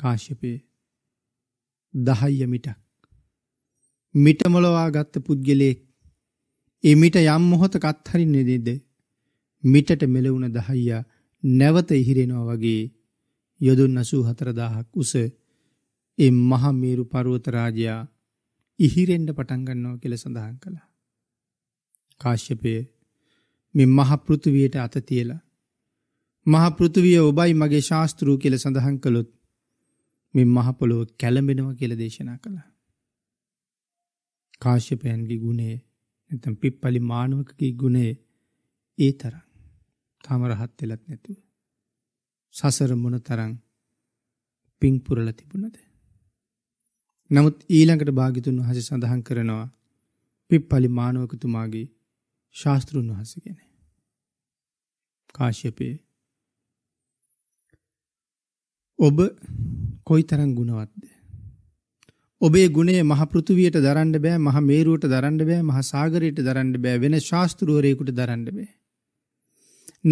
කාශ්‍යපය දහයිය මිටක් මිටමොලවා ගත්ත පුද්ගලයෙක් එමිට යම් මොහොත කත්හරින් නෙදෙද මිටට මෙලවුණ දහයියා නැවත ඉහිරෙනවා වගේ යොදුන් අසූ හතරදාහක් උස එ මහමීරු පරුවතරාජයා ඉහිරෙන්ඩ පටන්ගන්නෝ කෙළ සඳහන් කළා. කාශ්‍යපය මෙ මහපෘතුවයට අත තියලා. මහපෘතුවිය ඔබයි මගේ ශාස්තෘූ කෙළ සඳහන් කළොත් මෙ මහපොළොව කැළඹෙනව කෙළ දේශනා කළා. කාශ්‍යපයන්ගේ ගුණය නැත්නම් පිප්පලි මානවකගේ ගුණය ඒ තරම් තම රහත් වෙලත් නැතුව සසර මොන තරම් පිං පුරලා තිබුණද නමුත් ඊළඟට භාග්‍යතුන් වහන්සේ සඳහන් කරනවා පිප්පලි මානවකතුමාගේ ශාස්ත්‍රුන් වහන්සේ ගැන කාශ්‍යපය ඔබ කොයි තරම් ගුණවත්ද ඔබේ ගුණේ මහ පෘථුවියට දරන්න බෑ මහ මේරුවට දරන්න බෑ මහ සාගරයට දරන්න බෑ වෙන ශාස්ත්‍රූවරයෙකුට දරන්න බෑ.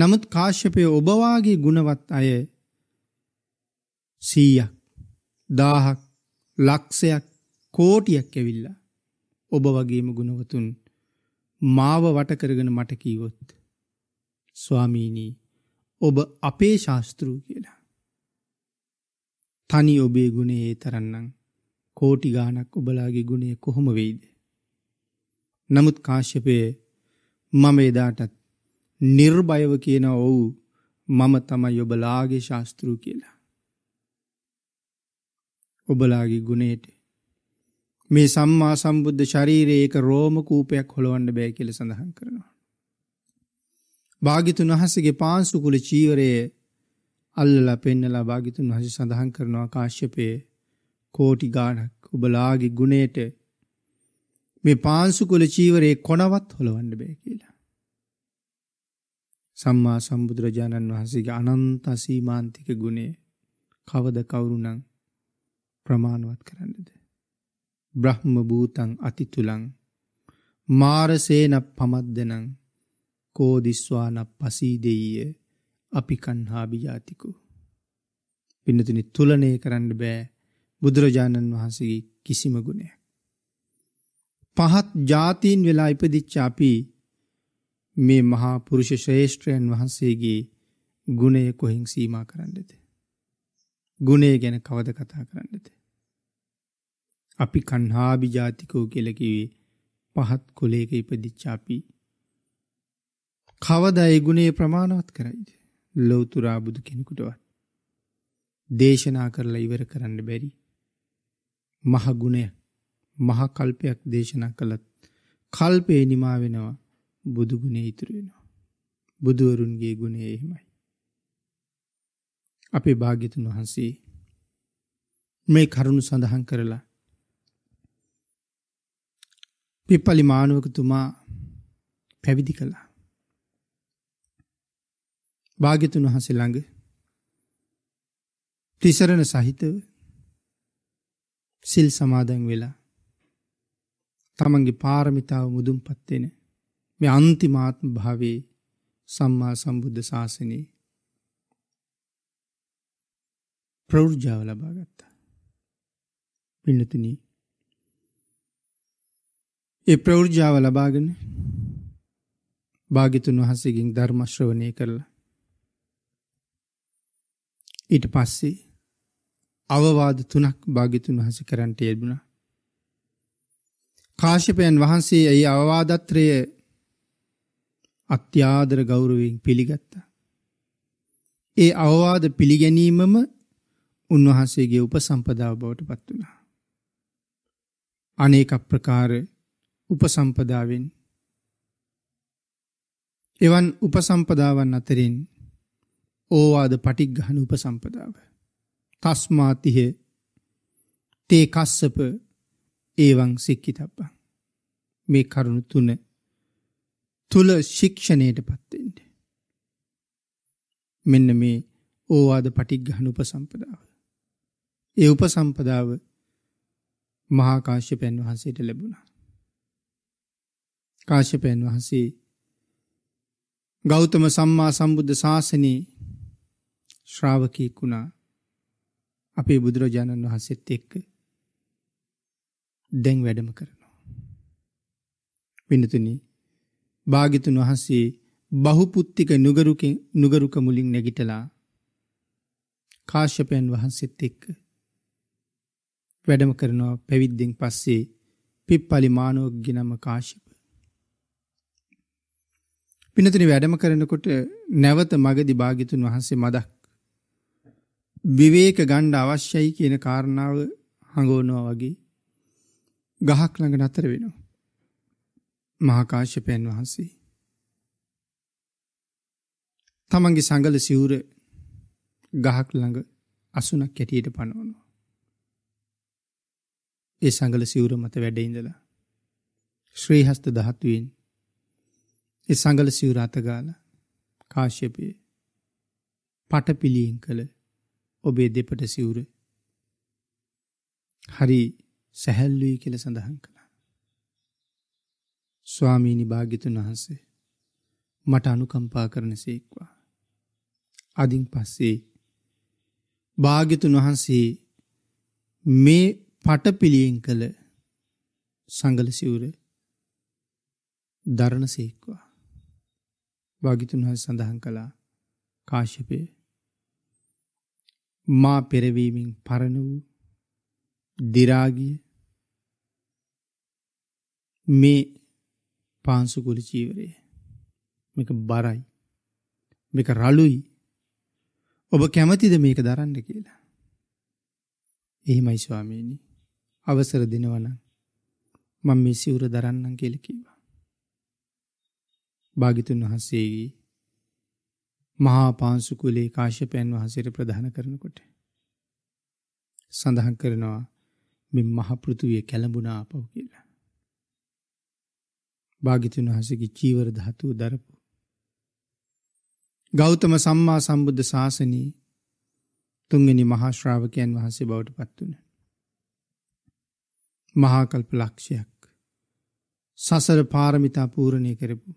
නමුත් කාශ්‍යපය ඔබවාගේ ගුණවත් අය සීයක් දාහක් ලක්ෂයක් කෝටියක් ඇවිල්ලා ඔබ වගේම ගුණවතුන් මාව වටකරගෙන මට කීවොත් ස්වාමීනී ඔබ අපේ ශාස්තෘූ කියලා තනි ඔබේ ගුණේ තරන්නම් කෝටි ගානක් ඔබලාගේ ගුණය කොහොම වෙයිද? නමුත් කාශ්‍යපය මම එදාටත් නිර්භයව කියන ඔව් මම තමයි ඔබලාගේ ශාස්තෘ කියලා. ඔබලාගේ ගුණයට මේ සම්මා සම්බුද්ධ ශරීරයේ ඒක රෝම කූපයක් හොලවන්න බෑ කියලා සඳහන් කරනවා. භාගිතුන් වහන්සේගේ පාංශුකුල චීවරය අල්ලලා පෙන්නලා භාගිතුන් වහන්සේ සඳහන් කරනවා කාශ්‍යපයේ කෝටි ගාණක් ඔබලාගේ ගුණයට මේ පාංශු කුල චීවරේ කොනවත් හොලවන්න බෑ කියලා. සම්මා සම්බුදුරජාණන් වහන්සේගේ අනන්ත සීමාන්තික ගුණය කවද කවුරුනම් ප්‍රමාණවත් කරන්නද. බ්‍රහ්ම භූතං අතිතුලං මාරසේන පමද්දනං කෝදිස්වාන පසීදෙය අපි කන්හාබිජාතිකු. පින්නතිනි තුලනය කරන්න බෑ බුදුරජාණන් වහන්සේගේ කිසිම ගුණයක්. පහත් ජාතීන් වෙලා ඉපදිච්ච අපි මේ මහා පුරුෂ ශ්‍රේෂ්ඨ්‍රයන් වහන්සේගේ ගුණය කොහින් සීමා කරන්නද. ගුණේ ගැන කවද කතා කරන්නද. අපි කන්හාබි ජාතිකෝ කෙලකිවේ පහත් කොලේක ඉපදිච්චාපි. කවදයි ගුණේ ප්‍රමාණවත් කරයිද. ලොවතුරා බුදු කෙනෙකුටවත්. දේශනා කරලා ඉවර කරන්න බැරි මහගුණය මහකල්පයක් දේශනා කළත් කල්පේ නිමා වෙනවා බුදුගුණය ඉතුරු වෙනවා. බුදුවරුන්ගේ ගුණේ එහෙමයි. අපේ භාග්‍යතුන් වහන්සේ මේ කරුණු සඳහන් කරලා පිප්පලි මානුවකතුමා පැවිදි කළා. භාග්‍යතුන් වහන්සේ ළඟ තිසරණ සහිතව සිල් සමාදැන් වෙලා තමන්ගේ පාරමිතාව මුදුම් පත්වෙන මේ අන්තිමාත්ම භාවේ සම්මා සම්බුද්ධ ශාසනයේ ප්‍රෞෘජාව ලබා ගත්තා පින්නතුන ඒ ප්‍රෞෘජාව ලබාගෙන භාගිතුන් වහන්සේකින් ධර්මශ්‍රවනය කරලා ඊට පස්සේ අවවාද තුනක් භාගිතුන් වහස කරන්ට යෙදුණා. කාශපයන් වහන්සේ ඇයි අවවාදත්‍රය අත්‍යාදර ගෞරුවෙන් පිළිගත්තා. ඒ අවවාද පිළිගැනීමම උන්වහන්සේගේ උපසම්පදාව බවට පත් වුණා. අනේක ප්‍රකාර උපසම්පදාවෙන් එවන් උපසම්පදාවන් අතරින් ඕවාද පටික් ගහන උපසම්පදාව. තස්මාතිහ තේ කස්සප ඒවං සික්කිතබ්බා මේ කරුණු තුන තුල ශික්ෂණයට පත්වෙන්න මෙන්න මේ ඕවාද පටිග්ගහන උපසම්පදාව ඒ උපසම්පදාව මහා කාශ්‍යපයන් වහන්සේට ලැබුණා කාශ්‍යපයන් වහන්සේ ගෞතම සම්මා සම්බුද්ධ ශාසනයේ ශ්‍රාවකයෙක් වුණා අපේ බුදුරජාණන් වහන්සේත් එක්ක දැන් වැඩම කරනවා. විනතුනි භාගිතුන් වහන්සේ බහුපුත්තික නුගරුක මුලින් නැගිටලා කාශ්‍යපයන් වහන්සේත් එක්ක වැඩම කරනවා පැවිද්දෙන් පස්සේ පිප්පලි මානෝග්‍ය නම කාශ්‍යප. පිනතුනි වැඩම කරනකොට නැවත මගදී භාගිතුන් වහන්සේ මදක් විවේක ගණ්ඩ අවශ්‍යයි කියන කාරණාව හඟෝනවා වගේ ගහක් ළඟ නතර වෙනවා. මහාකාශ්‍යපයන් වහන්සේ. තමන්ගේ සඟල සිවුර ගහක් ළඟ අසුනක් කැටියට පනවනවා. ඒ සඟල සිවුර මත වැඩඉඳලා. ශ්‍රීහස්ත දහත්වෙන් ඒ සඟල සිවුර අතගාල කාශ්‍යපය පටපිලියෙන් කළ ඔබේ දෙපට සිවුර හරි සැහැල්ලුයි කියල සඳහන් කළා. ස්වාමීනි භාගිතුන් වහන්සේ මට අනුකම්පා කරන සේක්වා. අදින් පස්සේ භාගිතුන් වහන්සේ මේ පටපිළියෙන් කළ සංගල සිවුර දරණ සේක්වා. භාගිතුන් වහස සඳහන් කළා කාශ්‍යපය මා පෙරවීමෙන් පරණ වූ දිරාගිය මේ පාන්සුකුලි චීවරය මේක බරයි මේක රළුයි ඔබ කැමතිද මේක දරන්න කියලා එහෙමයි ස්වාමීනි අවසර දෙනවනම් මම මේ සිවුර දරන්නම් කියලා කිව්වා භාග්‍යතුන් වහන්සේගේ මහා පාන්සුකුලේ කාශ්‍යපයන් වහන්සේට ප්‍රධාන කරනකොට. සඳහන් කරනවා මෙ මහපෘතුවිය කැළඹුණ ආපව් කියලා. භාගිතුන් වහසකි චීවර ධාතුව දරපු. ගෞතම සම්මා සම්බුද්ධ ශාසනයේ තුන්ගනි මහාශ්‍රාවකයන් වහන්සේ බවට පත්වන. මහාකල්ප ලක්ෂයක් සසර පාරමිතා පූරණය කරපු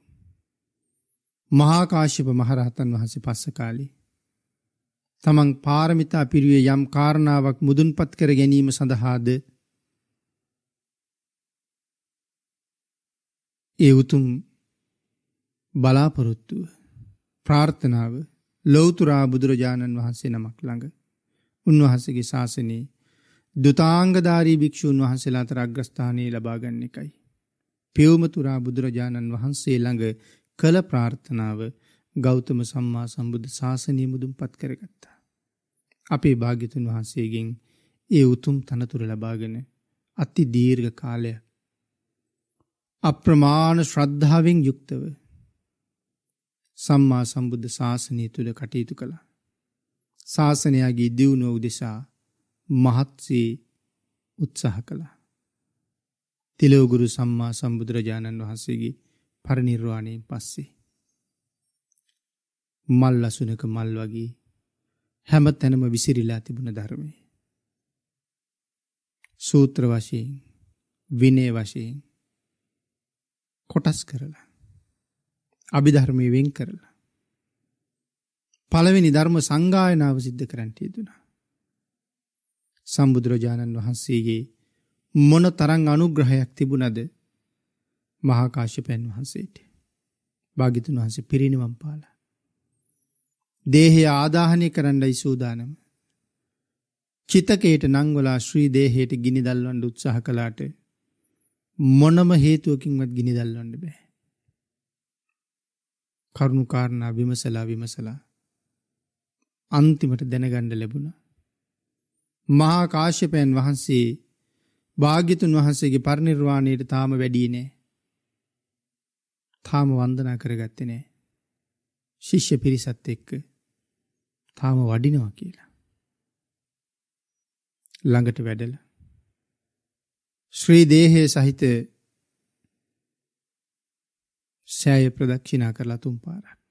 මහාකාශිප මහරහතන් වහසේ පස්ස කාලේ. තමන් පාරමිතා පිරුවේ යම් කාරණාවක් මුදුන්පත් කර ගැනීම සඳහාද ඒ උතුම් බලාපොරොත්තුව ප්‍රාර්ථනාව ලොවතුරා බුදුරජාණන් වහන්සේ නමක් ළඟ උන්වහන්සගේ ශාසනයේ දුතාංගධාරී භික්‍ෂූන් වහන්සේලාතර අග්‍රස්ථානයේ ලබාගන්න එකයි. පියවමතුරා බුදුරජාණන් වහන්සේ ළඟ කළ ප්‍රාර්ථනාව ගෞතම සම්මා සම්බුද්ධ ශාසනය මුදුම් පත් කරගත්තා. අපේ භාගිතුන් වහන්සේගෙන් ඒ උතුම් තනතුර ලබාගෙන අත්ති දීර්ඝ කාලය. අප්‍රමාණ ශ්‍රද්ධාවෙන් යුක්තව සම්මා සම්බුද්ධ ශාසනය තුළ කටයුතු කළා. ශාසනයාගේ දියුණෝ උදෙසා මහත්සේ උත්සාහ කළා. තිලෝගුරු සම්මා සම්බුදුරජාණන් වහන්සේගේ පරිනිර්වාණයෙන් පස්සේ. මල් අසුනක මල් වගේ හැම තැනම විසිරිලා තිබුණ ධර්මය. සූත්‍ර වශයෙන් විනේ වශයෙන් කොටස් කරලා. අභිධර්මය වෙන් කරලා. පළවෙනි ධර්ම සංගායනාව සිද්ධ කරන්ට යෙදුණා. සම්බුදුරජාණන් වහන්සේගේ මොන තරං අනුග්‍රහයක් තිබුණද මහාකාශ්‍යපයන් වහන්සේට. භාගිතුන් වහන්සේ පිරිනිවම් පාලා. දේහය ආදාහනය කරන්නයි සූදානම. චිතකයට නංවලා ශ්‍රී දේහයට ගිනි දල්වන්ඩ උත්සාහ කලාට මොනම හේතුවකින්වත් ගිනි දල්වන්න බෑ. කරුණු කාරණා විමසලා විමසලා අන්තිමට දැනගණ්ඩ ලැබුණ. මහා කාශ්‍යපයන් වහන්සේ භාගිතුන් වහන්සේගේ පරිනිර්වාණයට තාම වැඩී නෑ. තාම වන්දනා කරගත්තේ නෑ. ශිෂ්‍ය පිරිසත් එක්ක තාම වඩිනවා කියලා. ළඟට වැඩලා ශ්‍රී දේහයේ සහිත සෑය ප්‍රදක්ෂිනා කරලා තුන් පාරක්.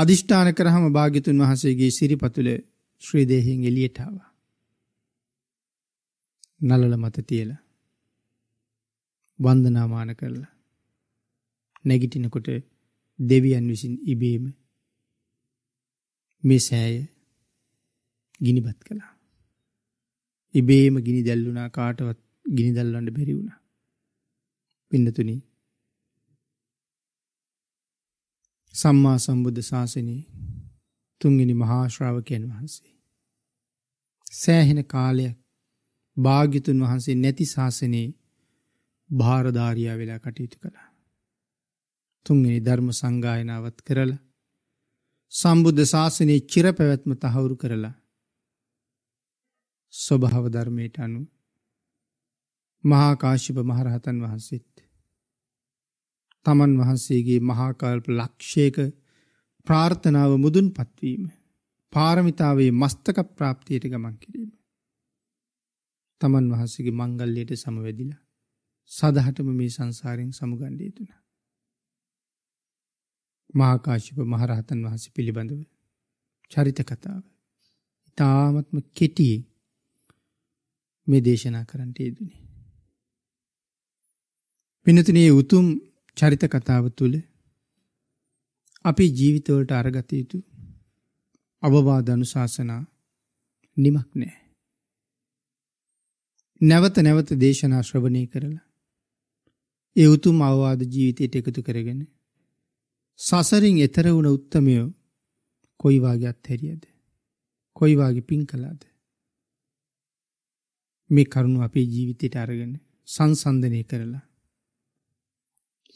අදිෂ්ඨාන කරහම භාග්‍යතුන් වහන්සේගේ සිරිපතුල ශ්‍රී දේහයෙන් එළියට ආවා. නලල මත තියලා වන්දනාමාන කරලා නැගිටිනකොට දෙවියන් විසින් ඉබේම මේ සෑය ගිනිබත් කළා. ඉබේම ගිනි දැල්ලුනා කාටවත් ගිනි දැල්වන්න බැරි වුණා. පින්නතුනි සම්මා සම්බුද්ධ ශාසනයේ තුන්වෙනි මහා ශ්‍රාවකයන් වහන්සේ සෑහෙන කාලයක් භාග්‍යතුන් වහන්සේ නැති ශාසනයේ භාරධාරියා වෙලා කටයුතු කළා. තුන්ගනි ධර්ම සංගායනාවත් කරලා සම්බුද්ධ ශාසනයේ චිර පැවැත්ම තහවුරු කරලා ස්වභාව ධර්මයට අනු මහාකාශිප මහරහතන් වහන්සේත් තමන් වහන්සේගේ මහාකාල්ප ලක්ෂයක ප්‍රාර්ථනාව මුදුන් පත්වීම පාරමිතාවේ මස්තක ප්‍රාප්තියට ගමන් කිරීම තමන් වහන්සගේ මංගල්ලයට සමවැදිලා සදහටම මේ සංසාරයෙන් සමුගණ්ඩේතුනා මහාකාශිප මහරහතන් වහන්සේ පිළිබඳව චරිත කතාව. ඉතාමත්ම කෙටි මේ දේශනා කරන්නට යෙදුනේ. පිනතිනේ උතුම් චරිත කතාව තුළ අපි ජීවිතවලට අරගත යුතු අවවාද අනුශාසනා නිමක් නෑ. නැවත නැවත දේශනා ශ්‍රවණය කරලා ඒ උතුම් අවවාද ජීවිතයට එකතු කරගෙන සසරින් එතර වුණ උත්තමයෝ කොයි වාගේ අත්හැරියද? කොයි වාගේ පින් කළාද? මේ කරුණ අපේ ජීවිතයට අරගෙන සංසන්දනය කරලා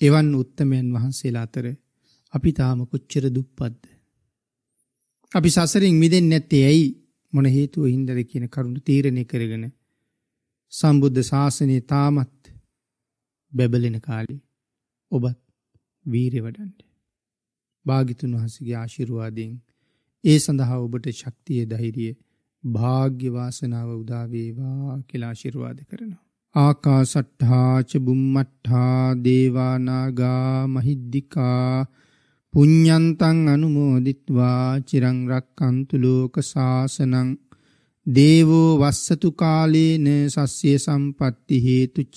එවන් උත්තමයන් වහන්සේලා අතර අපි තාම කොච්චර දුප්පත්ද? අපි සසරින් මිදෙන්නේ නැත්තේ ඇයි? මොන හේතුව හින්දාද කියන කරුණ තීරණය කරගෙන සම්බුද්ධ ශාසනය තාමත් බැබලෙන කාලේ ඔබත් වීරිය වඩන්න. භාගිතුන් වහන්සගේ ආශිරුවාදෙන් ඒ සඳහා ඔබට ශක්තිය දහිරිය භාග්‍යවාසනාව උදාවේවා කියලා ආශිර්වාද කරනවා. ආකාසට්ඨාච බුම්මට්ඨා දේවානාගා මහිද්దికා පුඤ්ඤන්තං අනුමෝදිත්වා චිරං රක්칸තු ලෝක සාසනං දේවෝ වස්සතු කාලේන සස්්‍ය සම්පatti හේතුච